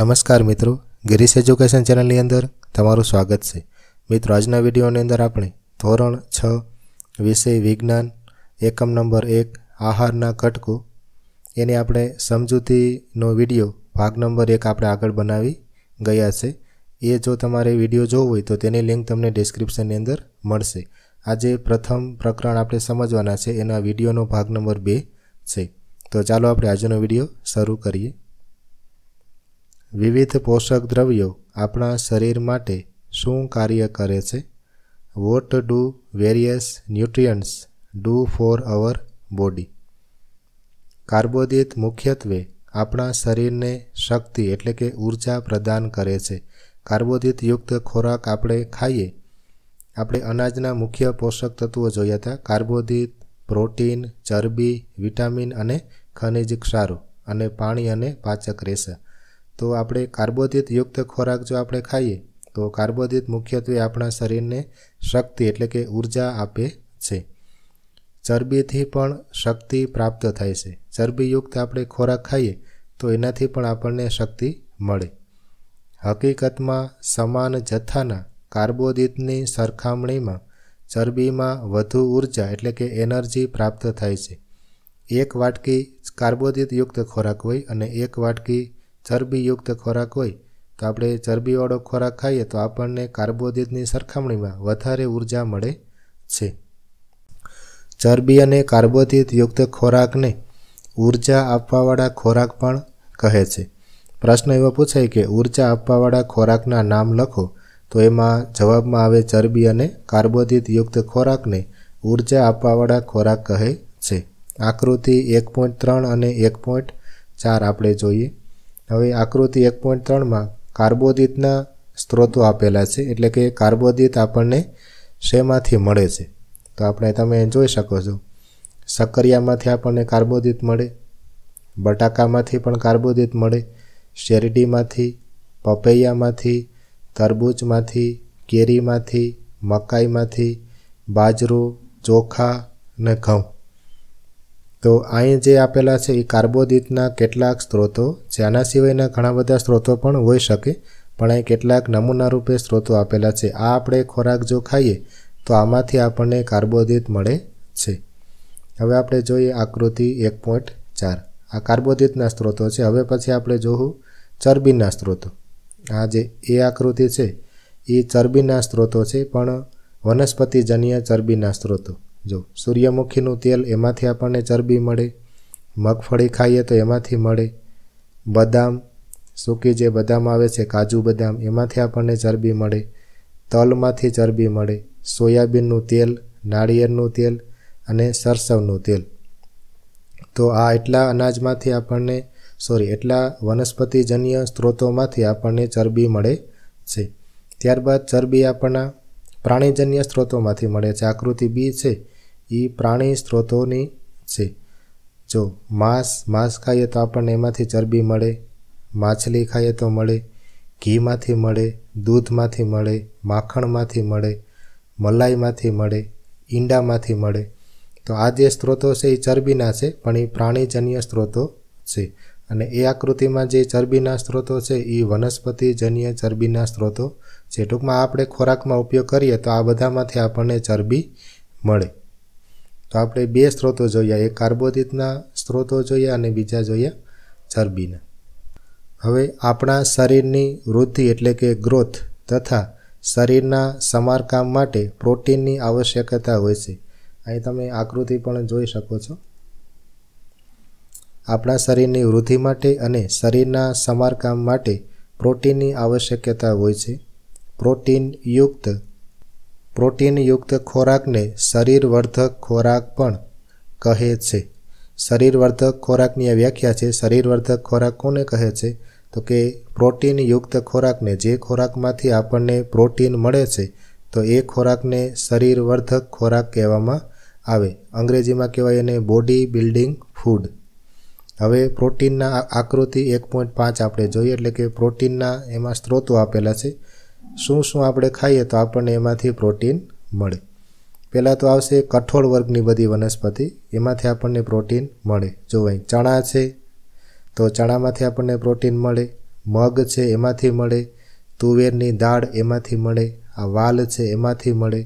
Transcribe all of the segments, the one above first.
નમસ્કાર મિત્રો ગિરીશ એજ્યુકેશન ચેનલની અંદર તમારું સ્વાગત છે મિત્રો આજના વિડીયોની અંદર આપણે ધોરણ છ વિષય વિજ્ઞાન એકમ નંબર એક આહારના ઘટકો એની આપણે સમજૂતીનો વિડીયો ભાગ નંબર એક આપણે આગળ બનાવી ગયા છે એ જો તમારે વિડીયો જોવો હોય તો તેની લિંક તમને ડિસ્ક્રિપ્શનની અંદર મળશે આજે પ્રથમ પ્રકરણ આપણે સમજવાના છે એના વિડીયોનો ભાગ નંબર બે છે તો ચાલો આપણે આજનો વિડીયો શરૂ કરીએ વિવિધ પોષક દ્રવ્યો આપણા શરીર માટે શું કાર્ય કરે છે what do various nutrients do for our body કાર્બોદિત મુખ્યત્વે આપણા શરીરને શક્તિ એટલે કે ઊર્જા પ્રદાન કરે છે કાર્બોદિતયુક્ત ખોરાક આપણે ખાઈએ આપણે અનાજના મુખ્ય પોષક તત્વો જોયા હતા કાર્બોદિત પ્રોટીન ચરબી વિટામિન અને ખનિજ ક્ષારો અને પાણી અને પાચક રેસા તો આપણે કાર્બોદિતયુક્ત ખોરાક જો આપણે ખાઈએ તો કાર્બોદિત મુખ્યત્વે આપણા શરીરને શક્તિ એટલે કે ઉર્જા આપે છે ચરબીથી પણ શક્તિ પ્રાપ્ત થાય છે ચરબીયુક્ત આપણે ખોરાક ખાઈએ તો એનાથી પણ આપણને શક્તિ મળે હકીકતમાં સમાન જથ્થાના કાર્બોદિતની સરખામણીમાં ચરબીમાં વધુ ઉર્જા એટલે કે એનર્જી પ્રાપ્ત થાય છે એક વાટકી કાર્બોદિતયુક્ત ખોરાક હોય અને એક વાટકી ચરબીયુક્ત ખોરાક હોય તો આપણે ચરબીવાળો ખોરાક ખાઈએ તો આપણને કાર્બોદિતની સરખામણીમાં વધારે ઉર્જા મળે છે ચરબી અને યુક્ત ખોરાકને ઉર્જા આપવાવાળા ખોરાક પણ કહે છે પ્રશ્ન એવો પૂછાય કે ઉર્જા આપવાવાળા ખોરાકના નામ લખો તો એમાં જવાબમાં આવે ચરબી અને કાર્બોદિત યુક્ત ખોરાકને ઉર્જા આપવાવાળા ખોરાક કહે છે આકૃતિ એક પોઈન્ટ ત્રણ અને એક પોઈન્ટ ચાર આપણે જોઈએ હવે આકૃતિ એક પોઈન્ટ ત્રણમાં કાર્બોદિતના સ્ત્રોતો આપેલા છે એટલે કે કાર્બોદિત આપણને શેમાંથી મળે છે તો આપણે તમે જોઈ શકો છો સક્કરિયામાંથી આપણને કાર્બોદિત મળે બટાકામાંથી પણ કાર્બોદિત મળે શેરડીમાંથી પપૈયામાંથી તરબૂચમાંથી કેરીમાંથી મકાઈમાંથી બાજરો ચોખા અને ઘઉં તો અહીં જે આપેલા છે એ કાર્બોદિતના કેટલાક સ્ત્રોતો છે આના સિવાયના ઘણા બધા સ્ત્રોતો પણ હોઈ શકે પણ અહીં કેટલાક નમૂના રૂપે સ્ત્રોતો આપેલા છે આ આપણે ખોરાક જો ખાઈએ તો આમાંથી આપણને કાર્બોદિત મળે છે હવે આપણે જોઈએ આકૃતિ એક પોઈન્ટ ચાર આ કાર્બોદિતના સ્ત્રોતો છે હવે પછી આપણે જોવું ચરબીના સ્ત્રોતો આ જે એ આકૃતિ છે એ ચરબીના સ્ત્રોતો છે પણ વનસ્પતિજન્ય ચરબીના સ્ત્રોતો જો સૂર્યમુખીનું તેલ એમાંથી આપણને ચરબી મળે મગફળી ખાઈએ તો એમાંથી મળે બદામ સૂકી જે બદામ આવે છે કાજુ બદામ એમાંથી આપણને ચરબી મળે તલમાંથી ચરબી મળે સોયાબીનનું તેલ નાળિયેરનું તેલ અને સરસવનું તેલ તો આ એટલા અનાજમાંથી આપણને સોરી એટલા વનસ્પતિજન્ય સ્ત્રોતોમાંથી આપણને ચરબી મળે છે ત્યારબાદ ચરબી આપણના પ્રાણીજન્ય સ્ત્રોતોમાંથી મળે છે આકૃતિ બી છે એ પ્રાણી સ્ત્રોતોની છે જો માંસ માંસ ખાઈએ તો આપણને એમાંથી ચરબી મળે માછલી ખાઈએ તો મળે ઘીમાંથી મળે દૂધમાંથી મળે માખણમાંથી મળે મલાઈમાંથી મળે ઈંડામાંથી મળે તો આ જે સ્ત્રોતો છે એ ચરબીના છે પણ એ પ્રાણીજન્ય સ્ત્રોતો છે અને એ આકૃતિમાં જે ચરબીના સ્ત્રોતો છે એ વનસ્પતિજન્ય ચરબીના સ્ત્રોતો છે ટૂંકમાં આપણે ખોરાકમાં ઉપયોગ કરીએ તો આ બધામાંથી આપણને ચરબી મળે તો આપણે બે સ્ત્રોતો જોઈએ એક કાર્બોદિતના સ્ત્રોતો જોઈએ અને બીજા જોઈએ ચરબીના હવે આપણા શરીરની વૃદ્ધિ એટલે કે ગ્રોથ તથા શરીરના સમારકામ માટે પ્રોટીનની આવશ્યકતા હોય છે અહીં તમે આકૃતિ પણ જોઈ શકો છો આપણા શરીરની વૃદ્ધિ માટે અને શરીરના સમારકામ માટે પ્રોટીનની આવશ્યકતા હોય છે પ્રોટીનયુક્ત પ્રોટીનયુક્ત ખોરાકને શરીરવર્ધક ખોરાક પણ કહે છે શરીરવર્ધક ખોરાકની વ્યાખ્યા છે શરીરવર્ધક ખોરાક કોને કહે છે તો કે પ્રોટીનયુક્ત ખોરાકને જે ખોરાકમાંથી આપણને પ્રોટીન મળે છે તો એ ખોરાકને શરીરવર્ધક ખોરાક કહેવામાં આવે અંગ્રેજીમાં કહેવાય એને બોડી બિલ્ડિંગ ફૂડ હવે પ્રોટીનના આકૃતિ એક પોઈન્ટ પાંચ આપણે જોઈએ એટલે કે પ્રોટીનના એમાં સ્ત્રોતો આપેલા છે શું શું આપણે ખાઈએ તો આપણને એમાંથી પ્રોટીન મળે પહેલાં તો આવશે કઠોળ વર્ગની બધી વનસ્પતિ એમાંથી આપણને પ્રોટીન મળે જો અહીં ચણા છે તો ચણામાંથી આપણને પ્રોટીન મળે મગ છે એમાંથી મળે તુવેરની દાળ એમાંથી મળે આ વાલ છે એમાંથી મળે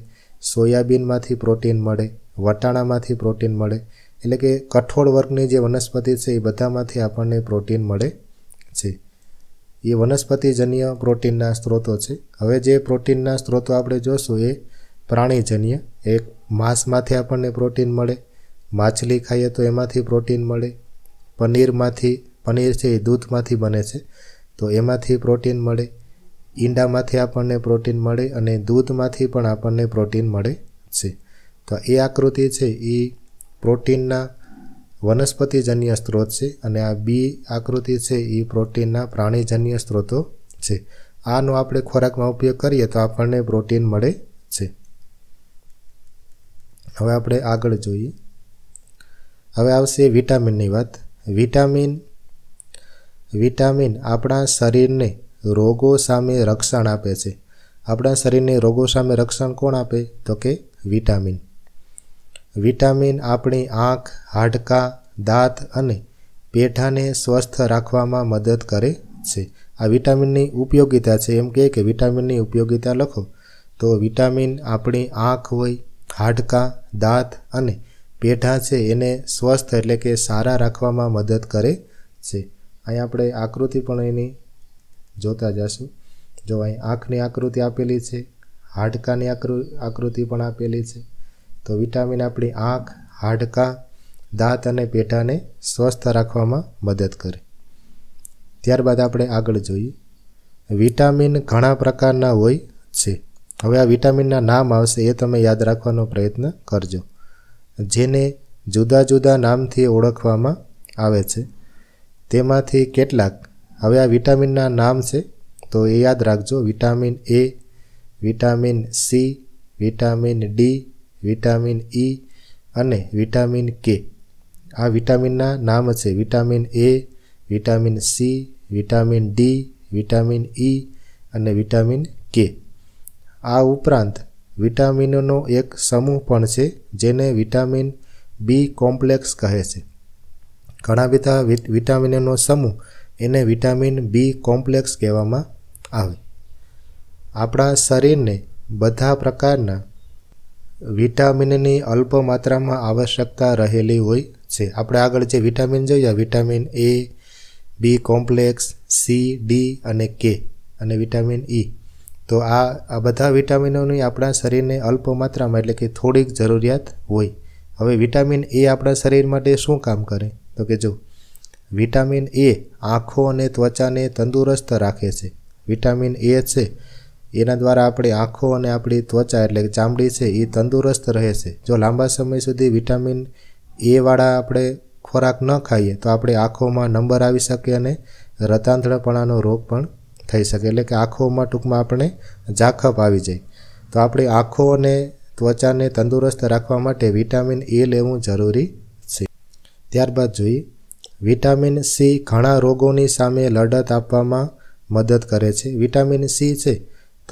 સોયાબીનમાંથી પ્રોટીન મળે વટાણામાંથી પ્રોટીન મળે એટલે કે કઠોળ વર્ગની જે વનસ્પતિ છે એ બધામાંથી આપણને પ્રોટીન મળે છે એ વનસ્પતિજન્ય પ્રોટીનના સ્ત્રોતો છે હવે જે પ્રોટીનના સ્ત્રોતો આપણે જોશું એ પ્રાણીજન્ય એક માંસમાંથી આપણને પ્રોટીન મળે માછલી ખાઈએ તો એમાંથી પ્રોટીન મળે પનીરમાંથી પનીર છે એ દૂધમાંથી બને છે તો એમાંથી પ્રોટીન મળે ઈંડામાંથી આપણને પ્રોટીન મળે અને દૂધમાંથી પણ આપણને પ્રોટીન મળે છે તો એ આકૃતિ છે એ પ્રોટીનના વનસ્પતિજન્ય સ્ત્રોત છે અને આ બી આકૃતિ છે એ પ્રોટીનના પ્રાણીજન્ય સ્ત્રોતો છે આનો આપણે ખોરાકમાં ઉપયોગ કરીએ તો આપણને પ્રોટીન મળે છે હવે આપણે આગળ જોઈએ હવે આવશે વિટામિનની વાત વિટામિન વિટામિન આપણા શરીરને રોગો સામે રક્ષણ આપે છે આપણા શરીરને રોગો સામે રક્ષણ કોણ આપે તો કે વિટામિન વિટામિન આપણી આંખ હાડકાં દાંત અને પેઠાને સ્વસ્થ રાખવામાં મદદ કરે છે આ વિટામિનની ઉપયોગિતા છે એમ કહે કે વિટામિનની ઉપયોગિતા લખો તો વિટામિન આપણી આંખ હોય હાડકાં દાંત અને પેઢા છે એને સ્વસ્થ એટલે કે સારા રાખવામાં મદદ કરે છે અહીં આપણે આકૃતિ પણ એની જોતા જશું જો અહીં આંખની આકૃતિ આપેલી છે હાડકાની આકૃતિ પણ આપેલી છે તો વિટામિન આપણી આંખ હાડકાં દાંત અને પેટાને સ્વસ્થ રાખવામાં મદદ કરે ત્યારબાદ આપણે આગળ જોઈએ વિટામિન ઘણા પ્રકારના હોય છે હવે આ વિટામિનના નામ આવશે એ તમે યાદ રાખવાનો પ્રયત્ન કરજો જેને જુદા જુદા નામથી ઓળખવામાં આવે છે તેમાંથી કેટલાક હવે આ વિટામિનના નામ છે તો એ યાદ રાખજો vitamin A vitamin C vitamin D vitamin E e અને વિટામિન કે આ વિટામિનના નામ છે vitamin A vitamin C vitamin D vitamin E e અને વિટામિન કે આ ઉપરાંત વિટામિનોનો એક સમૂહ પણ છે જેને વિટામિન બી કોમ્પ્લેક્સ કહે છે ઘણા બધા વિટામિનનો સમૂહ એને વિટામિન બી કોમ્પ્લેક્સ કહેવામાં આવે આપણા શરીરને બધા પ્રકારના વિટામિનની અલ્પ માત્રામાં આવશ્યકતા રહેલી હોય છે આપણે આગળ જે વિટામિન જોઈએ vitamin A B complex C D અને કે અને વિટામિન ઈ e. તો આ આ બધા વિટામિનોની આપણા શરીરને અલ્પ માત્રામાં એટલે કે થોડીક જરૂરિયાત હોય હવે વિટામિન એ આપણા શરીર માટે શું કામ કરે તો કે જો વિટામિન એ આંખો અને ત્વચાને તંદુરસ્ત રાખે છે વિટામિન એ છે એના દ્વારા આપણી આંખો અને આપણી ત્વચા એટલે કે ચામડી છે એ તંદુરસ્ત રહે છે જો લાંબા સમય સુધી વિટામિન એવાળા આપણે ખોરાક ન ખાઈએ તો આપણી આંખોમાં નંબર આવી શકે અને રતાંધળપણાનો રોગ પણ થઈ શકે એટલે કે આંખોમાં ટૂંકમાં આપણે ઝાખપ આવી જાય તો આપણી આંખો અને ત્વચાને તંદુરસ્ત રાખવા માટે વિટામિન એ લેવું જરૂરી છે ત્યારબાદ જોઈએ વિટામિન સી ઘણા રોગોની સામે લડત આપવામાં મદદ કરે છે વિટામિન સી છે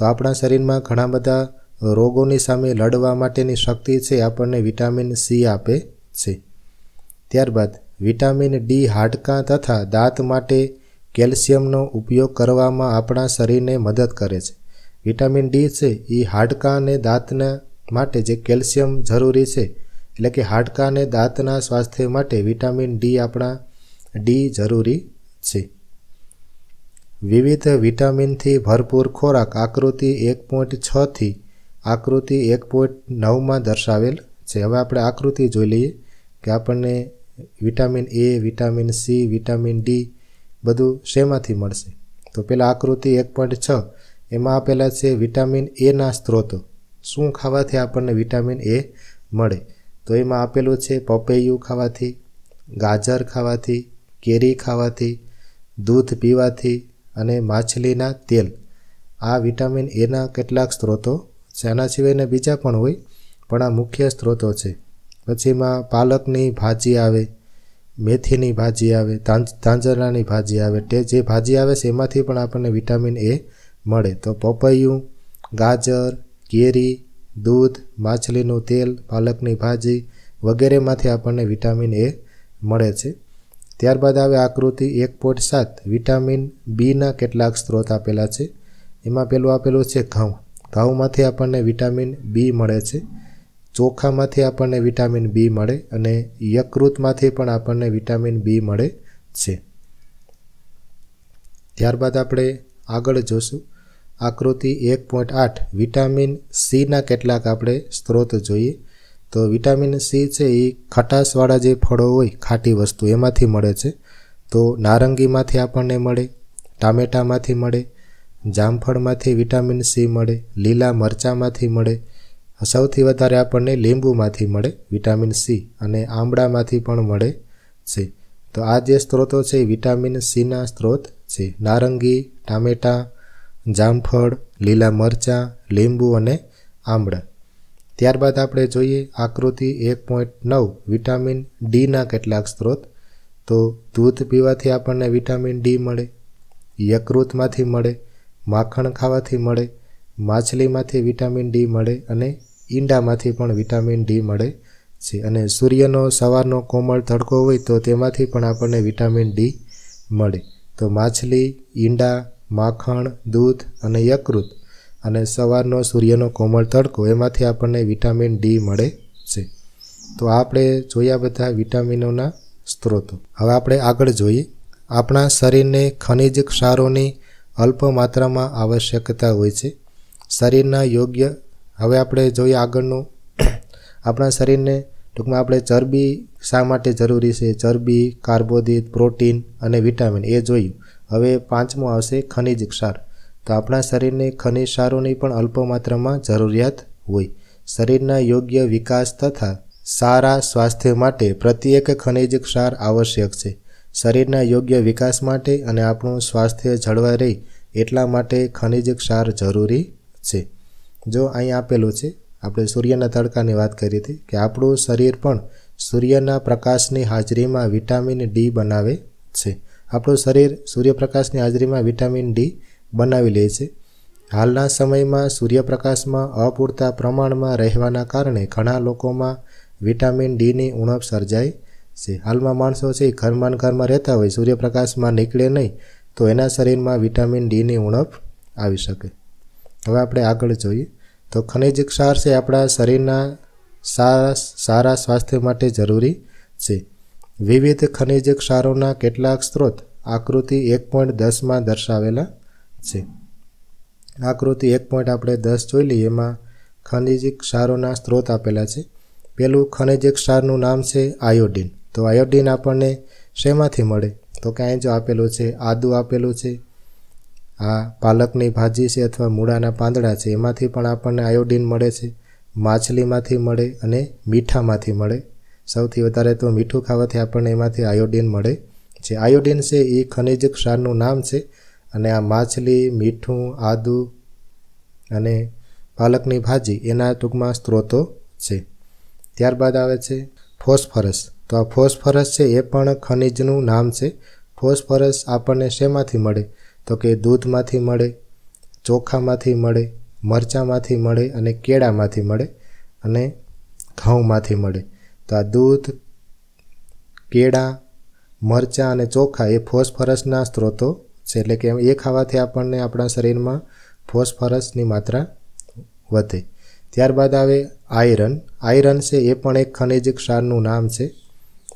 તો આપણા શરીરમાં ઘણા બધા રોગોની સામે લડવા માટેની શક્તિ છે આપણને વિટામિન સી આપે છે ત્યારબાદ વિટામિન ડી હાડકાં તથા દાંત માટે કેલ્શિયમનો ઉપયોગ કરવામાં આપણા શરીરને મદદ કરે છે વિટામિન ડી છે એ હાડકાં અને દાંતના માટે જે કેલ્શિયમ જરૂરી છે એટલે કે હાડકાં અને દાંતના સ્વાસ્થ્ય માટે વિટામિન ડી આપણા ડી જરૂરી છે વિવિધ વિટામિનથી ભરપૂર ખોરાક આકૃતિ એક પોઈન્ટ છથી આકૃતિ એક પોઈન્ટ નવમાં દર્શાવેલ છે હવે આપણે આકૃતિ જોઈ લઈએ કે આપણને vitamin A vitamin C vitamin D બધું શેમાંથી મળશે તો પહેલાં આકૃતિ એક પોઈન્ટ છ એમાં આપેલા છે વિટામિન એના સ્ત્રોતો શું ખાવાથી આપણને વિટામિન એ મળે તો એમાં આપેલું છે પપૈયું ખાવાથી ગાજર ખાવાથી કેરી ખાવાથી દૂધ પીવાથી અને માછલીના તેલ આ વિટામિન એના કેટલાક સ્ત્રોતો આના સિવાયના બીજા પણ હોય પણ આ મુખ્ય સ્ત્રોતો છે પછીમાં પાલકની ભાજી આવે મેથીની ભાજી આવે તાંજરાની ભાજી આવે તે જે ભાજી આવે છે એમાંથી પણ આપણને વિટામિન એ મળે તો પપૈયું ગાજર કેરી દૂધ માછલીનું તેલ પાલકની ભાજી વગેરેમાંથી આપણને વિટામિન એ મળે છે ત્યારબાદ આવે આકૃતિ એક પોઈન્ટ સાત વિટામિન બીના કેટલાક સ્ત્રોત આપેલા છે એમાં પેલું આપેલું છે ઘઉં ઘઉંમાંથી આપણને વિટામિન બી મળે છે ચોખામાંથી આપણને વિટામિન બી મળે અને યકૃતમાંથી પણ આપણને વિટામિન બી મળે છે ત્યારબાદ આપણે આગળ જોશું આકૃતિ એક પોઈન્ટ આઠ વિટામિન સીના કેટલાક આપણે સ્ત્રોત જોઈએ તો વિટામિન સી છે એ ખટાશવાળા જે ફળો હોય ખાટી વસ્તુ એમાંથી મળે છે તો નારંગીમાંથી આપણને મળે ટામેટામાંથી મળે જામફળમાંથી વિટામિન સી મળે લીલા મરચાંમાંથી મળે સૌથી વધારે આપણને લીંબુમાંથી મળે વિટામિન સી અને આંબળામાંથી પણ મળે છે તો આ જે સ્ત્રોતો છે એ વિટામિન સીના સ્ત્રોત છે નારંગી ટામેટાં જામફળ લીલા મરચાં લીંબુ અને આંબળા ત્યારબાદ આપણે જોઈએ આકૃતિ એક પોઈન્ટ નવ વિટામિન ડીના કેટલાક સ્ત્રોત તો દૂધ પીવાથી આપણને વિટામિન ડી મળે યકૃતમાંથી મળે માખણ ખાવાથી મળે માછલીમાંથી વિટામિન ડી મળે અને ઈંડામાંથી પણ વિટામિન ડી મળે છે અને સૂર્યનો સવારનો કોમળ તડકો હોય તો તેમાંથી પણ આપણને વિટામિન ડી મળે તો માછલી ઈંડા માખણ દૂધ અને યકૃત અને સવારનો સૂર્યનો કોમળ તડકો એમાંથી આપણને વિટામિન ડી મળે છે તો આપણે જોયા બધા વિટામિનોના સ્ત્રોતો હવે આપણે આગળ જોઈએ આપણા શરીરને ખનિજ ક્ષારોની અલ્પ માત્રામાં આવશ્યકતા હોય છે શરીરના યોગ્ય હવે આપણે જોઈએ આગળનું આપણા શરીરને ટૂંકમાં આપણે ચરબી શા માટે જરૂરી છે ચરબી કાર્બોદિત પ્રોટીન અને વિટામિન એ જોયું હવે પાંચમો આવશે ખનિજ ક્ષાર તો આપણા શરીરને ખનિજ સારોની પણ અલ્પ માત્રામાં જરૂરિયાત હોય શરીરના યોગ્ય વિકાસ તથા સારા સ્વાસ્થ્ય માટે પ્રત્યેક ખનિજ ક્ષાર આવશ્યક છે શરીરના યોગ્ય વિકાસ માટે અને આપણું સ્વાસ્થ્ય જળવાઈ રહે એટલા માટે ખનિજ ક્ષાર જરૂરી છે જો અહીં આપેલું છે આપણે સૂર્યના તડકાની વાત કરી હતી કે આપણું શરીર પણ સૂર્યના પ્રકાશની હાજરીમાં વિટામિન ડી બનાવે છે આપણું શરીર સૂર્યપ્રકાશની હાજરીમાં વિટામિન ડી બનાવી લે છે હાલના સમયમાં સૂર્યપ્રકાશમાં અપૂરતા પ્રમાણમાં રહેવાના કારણે ઘણા લોકોમાં વિટામિન ડીની ઉણપ સર્જાય છે હાલમાં માણસો છે ઘરમાં ઘરમાં રહેતા હોય સૂર્યપ્રકાશમાં નીકળે નહીં તો એના શરીરમાં વિટામિન ડીની ઉણપ આવી શકે હવે આપણે આગળ જોઈએ તો ખનિજ ક્ષાર છે આપણા શરીરના સારા સારા સ્વાસ્થ્ય માટે જરૂરી છે વિવિધ ખનિજ ક્ષારોના કેટલાક સ્ત્રોત આકૃતિ એક પોઈન્ટ દસમાં દર્શાવેલા છે આકૃતિ એક પોઈન્ટ આપણે દસ જોઈ લઈએ એમાં ખનિજ ક્ષારોના સ્ત્રોત આપેલા છે પેલું ખનિજ ક્ષારનું નામ છે આયોડિન તો આયોડિન આપણને શેમાંથી મળે તો કે અહીં જો આપેલું છે આદુ આપેલું છે આ પાલકની ભાજી છે અથવા મૂળાના પાંદડા છે એમાંથી પણ આપણને આયોડિન મળે છે માછલીમાંથી મળે અને મીઠામાંથી મળે સૌથી વધારે તો મીઠું ખાવાથી આપણને એમાંથી આયોડિન મળે છે આયોડિન છે એ ખનિજ ક્ષારનું નામ છે અને આ માછલી મીઠું આદુ અને પાલકની ભાજી એના ટૂંકમાં સ્ત્રોતો છે ત્યારબાદ આવે છે ફોસ્ફરસ તો આ ફોસ્ફરસ છે એ પણ ખનિજનું નામ છે ફોસ્ફરસ આપણને શેમાંથી મળે તો કે દૂધમાંથી મળે ચોખામાંથી મળે મરચાંમાંથી મળે અને કેળામાંથી મળે અને ઘઉંમાંથી મળે તો આ દૂધ કેળા મરચાં અને ચોખા એ ફોસ્ફરસના સ્ત્રોતો છે એટલે કે એ ખાવાથી આપણને આપણા શરીરમાં ફોસ્ફરસની માત્રા વધે ત્યારબાદ આવે આયરન આયરન છે એ પણ એક ખનિજ ક્ષારનું નામ છે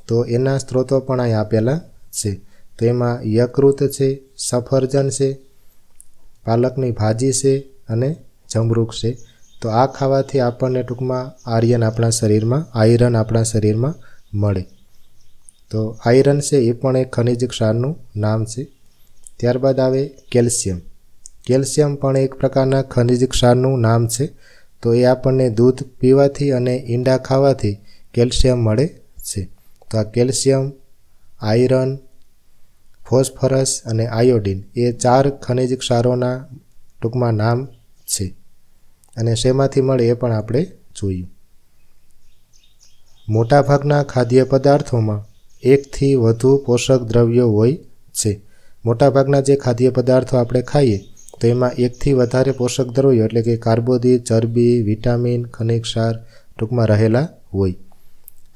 તો એના સ્ત્રોતો પણ અહીં આપેલા છે તો એમાં યકૃત છે સફરજન છે પાલકની ભાજી છે અને જમરૂખ છે તો આ ખાવાથી આપણને ટૂંકમાં આર્યન આપણા શરીરમાં આયરન આપણા શરીરમાં મળે તો આયરન છે એ પણ એક ખનિજ ક્ષારનું નામ છે ત્યારબાદ આવે કેલ્શિયમ કેલ્શિયમ પણ એક પ્રકારના ખનિજ ક્ષારનું નામ છે તો એ આપણને દૂધ પીવાથી અને ઈંડા ખાવાથી કેલ્શિયમ મળે છે તો આ કેલ્શિયમ આયરન ફોસ્ફરસ અને આયોડિન એ ચાર ખનિજ ક્ષારોના ટૂંકમાં નામ છે અને શેમાંથી મળે એ પણ આપણે જોયું મોટાભાગના ખાદ્ય પદાર્થોમાં એકથી વધુ પોષક દ્રવ્યો હોય છે મોટાભાગના જે ખાદ્ય પદાર્થો આપણે ખાઈએ તો એમાં એકથી વધારે પોષક દ્રવ્યો એટલે કે કાર્બોદી ચરબી વિટામિન ખનિક ક્ષાર ટૂંકમાં રહેલા હોય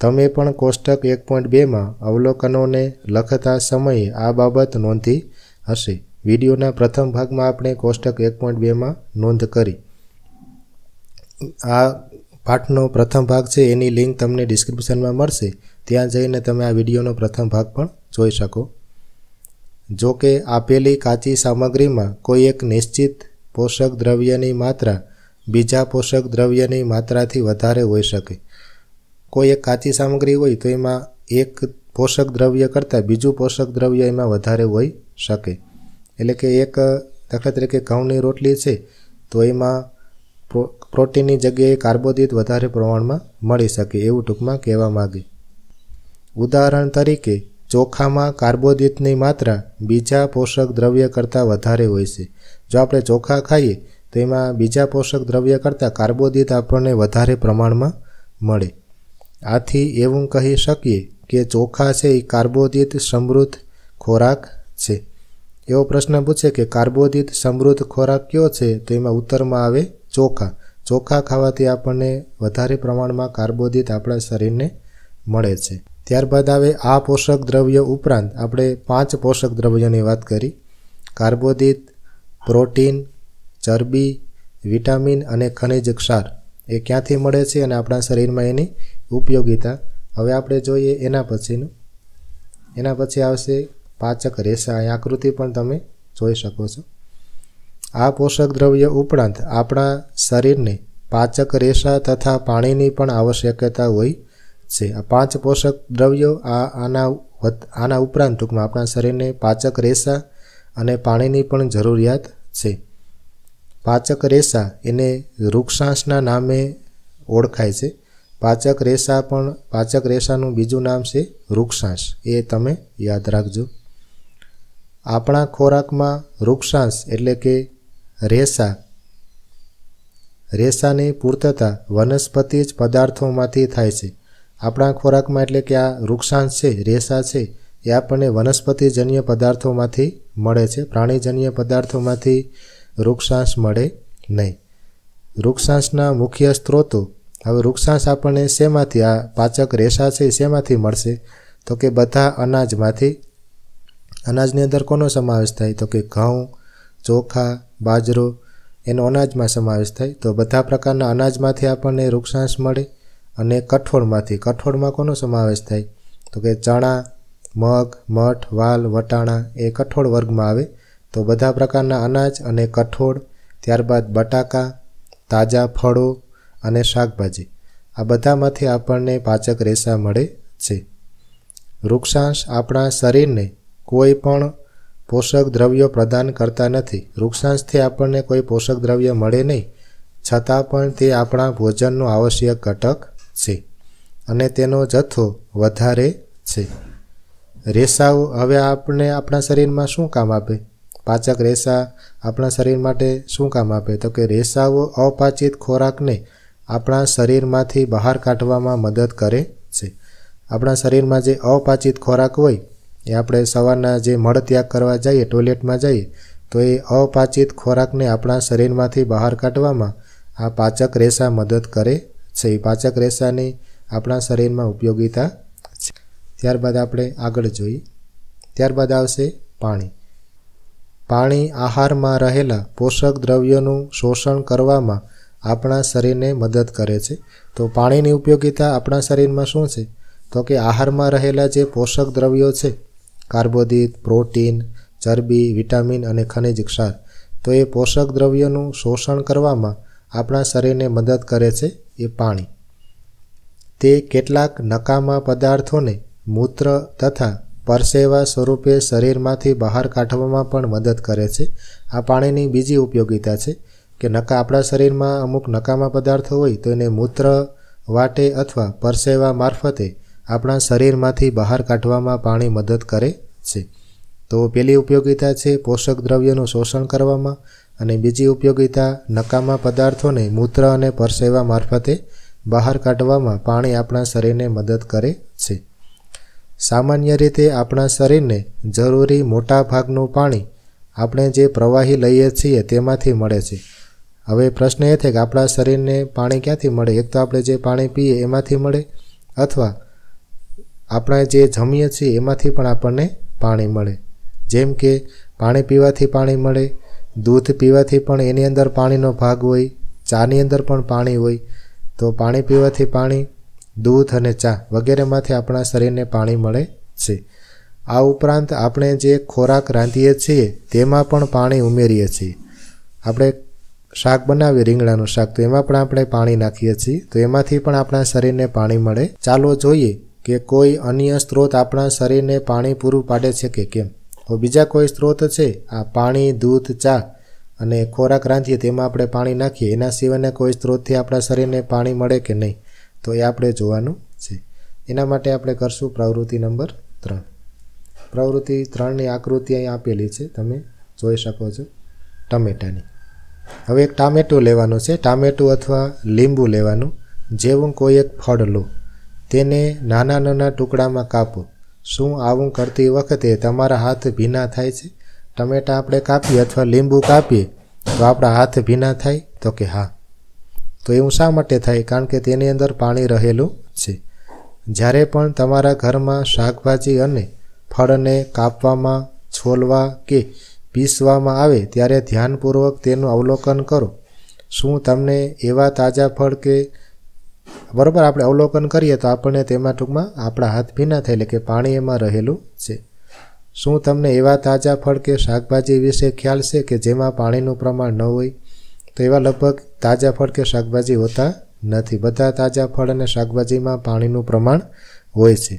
તમે પણ કોષ્ટક એક પોઈન્ટ બેમાં અવલોકનોને લખતા સમયે આ બાબત નોંધી હશે વિડીયોના પ્રથમ ભાગમાં આપણે કોષ્ટક એક પોઈન્ટ બેમાં નોંધ કરી આ પાઠનો પ્રથમ ભાગ છે એની લિંક તમને ડિસ્ક્રિપ્શનમાં મળશે ત્યાં જઈને તમે આ વિડીયોનો પ્રથમ ભાગ પણ જોઈ શકો જો કે આપેલી કાચી સામગ્રીમાં કોઈ એક નિશ્ચિત પોષક દ્રવ્યની માત્રા બીજા પોષક દ્રવ્યની માત્રાથી વધારે હોઈ શકે કોઈ એક કાચી સામગ્રી હોય તો એમાં એક પોષક દ્રવ્ય કરતાં બીજું પોષક દ્રવ્ય એમાં વધારે હોઈ શકે એટલે કે એક દાખલા તરીકે ઘઉંની રોટલી છે તો એમાં પ્રોટીનની જગ્યાએ કાર્બોદિત વધારે પ્રમાણમાં મળી શકે એવું ટૂંકમાં કહેવા માગે ઉદાહરણ તરીકે ચોખામાં કાર્બોદિતની માત્રા બીજા પોષક દ્રવ્ય કરતાં વધારે હોય છે જો આપણે ચોખા ખાઈએ તો એમાં બીજા પોષક દ્રવ્ય કરતાં કાર્બોદિત આપણને વધારે પ્રમાણમાં મળે આથી એવું કહી શકીએ કે ચોખા છે એ કાર્બોદિત સમૃદ્ધ ખોરાક છે એવો પ્રશ્ન પૂછે કે કાર્બોદિત સમૃદ્ધ ખોરાક કયો છે તો એમાં ઉત્તરમાં આવે ચોખા ચોખા ખાવાથી આપણને વધારે પ્રમાણમાં કાર્બોદિત આપણા શરીરને મળે છે ત્યારબાદ આવે આ પોષક દ્રવ્ય ઉપરાંત આપણે પાંચ પોષક દ્રવ્યોની વાત કરી કાર્બોદિત પ્રોટીન ચરબી વિટામિન અને ખનિજ ક્ષાર એ ક્યાંથી મળે છે અને આપણા શરીરમાં એની ઉપયોગિતા હવે આપણે જોઈએ એના પછીનું એના પછી આવશે પાચક રેસા એ આકૃતિ પણ તમે જોઈ શકો છો આ પોષક દ્રવ્ય ઉપરાંત આપણા શરીરને પાચક રેસા તથા પાણીની પણ આવશ્યકતા હોય છે આ પાંચ પોષક દ્રવ્યો આ આના આના ઉપરાંત ટૂંકમાં આપણા શરીરને પાચક રેસા અને પાણીની પણ જરૂરિયાત છે પાચક રેસા એને વૃક્ષાંશના નામે ઓળખાય છે પાચક રેસા પણ પાચક રેસાનું બીજું નામ છે વૃક્ષાંશ એ તમે યાદ રાખજો આપણા ખોરાકમાં વૃક્ષાંશ એટલે કે રેસા રેસાની પૂર્તતા વનસ્પતિ જ પદાર્થોમાંથી થાય છે આપણા ખોરાકમાં એટલે કે આ વૃક્ષાંશ છે રેસા છે એ આપણને વનસ્પતિજન્ય પદાર્થોમાંથી મળે છે પ્રાણીજન્ય પદાર્થોમાંથી વૃક્ષાંશ મળે નહીં વૃક્ષાંશના મુખ્ય સ્ત્રોતો હવે વૃક્ષાંશ આપણને શેમાંથી આ પાચક રેસા છે શેમાંથી મળશે તો કે બધા અનાજમાંથી અનાજની અંદર કોનો સમાવેશ થાય તો કે ઘઉં ચોખા બાજરો એનો અનાજમાં સમાવેશ થાય તો બધા પ્રકારના અનાજમાંથી આપણને વૃક્ષાંશ મળે અને કઠોળમાંથી કઠોળમાં કોનો સમાવેશ થાય તો કે ચણા મગ મઠ વાલ વટાણા એ કઠોળ વર્ગમાં આવે તો બધા પ્રકારના અનાજ અને કઠોળ ત્યારબાદ બટાકા તાજા ફળો અને શાકભાજી આ બધામાંથી આપણને પાચક રેસા મળે છે વૃક્ષાંશ આપણા શરીરને કોઈ પણ પોષક દ્રવ્યો પ્રદાન કરતા નથી વૃક્ષાંશથી આપણને કોઈ પોષક દ્રવ્ય મળે નહીં છતાં પણ તે આપણા ભોજનનો આવશ્યક ઘટક છે અને તેનો જથ્થો વધારે છે રેસાઓ હવે આપણે આપણા શરીરમાં શું કામ આપે પાચક રેસા આપણા શરીર માટે શું કામ આપે તો કે રેસાઓ અપાચિત ખોરાકને આપણા શરીરમાંથી બહાર કાઢવામાં મદદ કરે છે આપણા શરીરમાં જે અપાચિત ખોરાક હોય એ આપણે સવારના જે મળત્યાગ કરવા જઈએ ટોયલેટમાં જઈએ તો એ અપાચિત ખોરાકને આપણા શરીરમાંથી બહાર કાઢવામાં આ પાચક રેસા મદદ કરે છે પાચક રેસાની આપણા શરીરમાં ઉપયોગીતા છે ત્યારબાદ આપણે આગળ જોઈએ ત્યારબાદ આવશે પાણી પાણી આહારમાં રહેલા પોષક દ્રવ્યોનું શોષણ કરવામાં આપણા શરીરને મદદ કરે છે તો પાણીની ઉપયોગીતા આપણા શરીરમાં શું છે તો કે આહારમાં રહેલા જે પોષક દ્રવ્યો છે કાર્બોદિત પ્રોટીન ચરબી વિટામિન અને ખનિજ ક્ષાર તો એ પોષક દ્રવ્યોનું શોષણ કરવામાં આપણા શરીરને મદદ કરે છે એ પાણી તે કેટલાક નકામા પદાર્થોને મૂત્ર તથા પરસેવા સ્વરૂપે શરીરમાંથી બહાર કાઢવામાં પણ મદદ કરે છે આ પાણીની બીજી ઉપયોગિતા છે કે નકા આપણા શરીરમાં અમુક નકામા પદાર્થો હોય તો એને મૂત્ર વાટે અથવા પરસેવા મારફતે આપણા શરીરમાંથી બહાર કાઢવામાં પાણી મદદ કરે છે તો પેલી ઉપયોગિતા છે પોષક દ્રવ્યનું શોષણ કરવામાં અને બીજી ઉપયોગિતા નકામા પદાર્થોને મૂત્ર અને પરસેવા મારફતે બહાર કાઢવામાં પાણી આપણા શરીરને મદદ કરે છે સામાન્ય રીતે આપણા શરીરને જરૂરી મોટા ભાગનું પાણી આપણે જે પ્રવાહી લઈએ છીએ તેમાંથી મળે છે હવે પ્રશ્ન એ છે કે આપણા શરીરને પાણી ક્યાંથી મળે એક તો આપણે જે પાણી પીએ એમાંથી મળે અથવા આપણે જે જમીએ છીએ એમાંથી પણ આપણને પાણી મળે જેમ કે પાણી પીવાથી પાણી મળે દૂધ પીવાથી પણ એની અંદર પાણીનો ભાગ હોય ચાની અંદર પણ પાણી હોય તો પાણી પીવાથી પાણી દૂધ અને ચા વગેરેમાંથી આપણા શરીરને પાણી મળે છે આ ઉપરાંત આપણે જે ખોરાક રાંધીએ છીએ તેમાં પણ પાણી ઉમેરીએ છીએ આપણે શાક બનાવીએ રીંગણાનું શાક તો એમાં પણ આપણે પાણી નાખીએ છીએ તો એમાંથી પણ આપણા શરીરને પાણી મળે ચાલો જોઈએ કે કોઈ અન્ય સ્ત્રોત આપણા શરીરને પાણી પૂરું પાડે છે કે કેમ હવે બીજા કોઈ સ્ત્રોત છે આ પાણી દૂધ ચા અને ખોરાક રાંધીએ તેમાં આપણે પાણી નાખીએ એના સિવાયના કોઈ સ્ત્રોતથી આપણા શરીરને પાણી મળે કે નહીં તો એ આપણે જોવાનું છે એના માટે આપણે કરશું પ્રવૃત્તિ નંબર ત્રણ પ્રવૃત્તિ ત્રણની આકૃતિ અહીં આપેલી છે તમે જોઈ શકો છો ટામેટાની હવે એક ટામેટું લેવાનું છે ટામેટું અથવા લીંબુ લેવાનું જેવું કોઈ એક ફળ લો તેને નાના નાના ટુકડામાં કાપો શું આવું કરતી વખતે તમારા હાથ ભીના થાય છે ટમેટાં આપણે કાપીએ અથવા લીંબુ કાપીએ તો આપણા હાથ ભીના થાય તો કે હા તો એવું શા માટે થાય કારણ કે તેની અંદર પાણી રહેલું છે જ્યારે પણ તમારા ઘરમાં શાકભાજી અને ફળને કાપવામાં છોલવા કે પીસવામાં આવે ત્યારે ધ્યાનપૂર્વક તેનું અવલોકન કરો શું તમને એવા તાજા ફળ કે બરાબર આપણે અવલોકન કરીએ તો આપણને તેમાં ટૂંકમાં આપણા હાથ ભીના થાય એટલે કે પાણી એમાં રહેલું છે શું તમને એવા તાજા ફળ કે શાકભાજી વિશે ખ્યાલ છે કે જેમાં પાણીનું પ્રમાણ ન હોય તો એવા લગભગ તાજા ફળ કે શાકભાજી હોતા નથી બધા તાજા ફળ અને શાકભાજીમાં પાણીનું પ્રમાણ હોય છે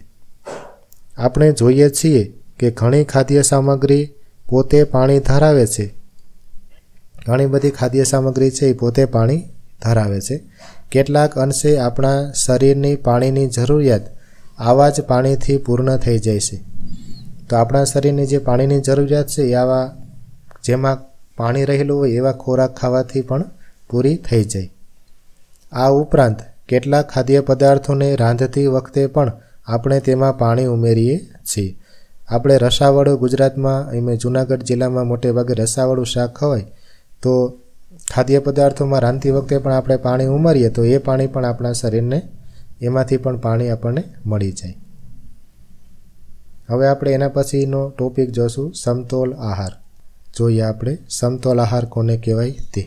આપણે જોઈએ છીએ કે ઘણી ખાદ્ય સામગ્રી પોતે પાણી ધરાવે છે ઘણી બધી ખાદ્ય સામગ્રી છે એ પોતે પાણી ધરાવે છે કેટલાક અંશે આપણા શરીરની પાણીની જરૂરિયાત આવા જ પાણીથી પૂર્ણ થઈ જાય છે તો આપણા શરીરની જે પાણીની જરૂરિયાત છે એ આવા જેમાં પાણી રહેલું હોય એવા ખોરાક ખાવાથી પણ પૂરી થઈ જાય આ ઉપરાંત કેટલાક ખાદ્ય પદાર્થોને રાંધતી વખતે પણ આપણે તેમાં પાણી ઉમેરીએ છીએ આપણે રસાવાળું ગુજરાતમાં એમ જૂનાગઢ જિલ્લામાં મોટે ભાગે રસાવાળું શાક ખવાય તો ખાદ્ય પદાર્થોમાં રાંધતી વખતે પણ આપણે પાણી ઉમેરીએ તો એ પાણી પણ આપણા શરીરને એમાંથી પણ પાણી આપણને મળી જાય હવે આપણે એના પછીનો ટોપિક જોશું સમતોલ આહાર જોઈએ આપણે સમતોલ આહાર કોને કહેવાય તે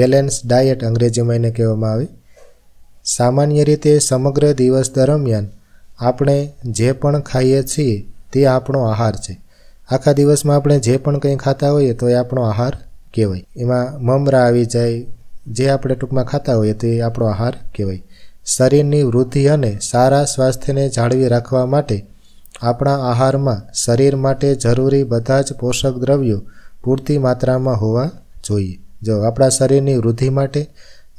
બેલેન્સ ડાયટ અંગ્રેજીમાં એને કહેવામાં આવે સામાન્ય રીતે સમગ્ર દિવસ દરમિયાન આપણે જે પણ ખાઈએ છીએ તે આપણો આહાર છે આખા દિવસમાં આપણે જે પણ કંઈ ખાતા હોઈએ તો એ આપણો આહાર કહેવાય એમાં મમરા આવી જાય જે આપણે ટૂંકમાં ખાતા હોઈએ તે આપણો આહાર કહેવાય શરીરની વૃદ્ધિ અને સારા સ્વાસ્થ્યને જાળવી રાખવા માટે આપણા આહારમાં શરીર માટે જરૂરી બધા જ પોષક દ્રવ્યો પૂરતી માત્રામાં હોવા જોઈએ જો આપણા શરીરની વૃદ્ધિ માટે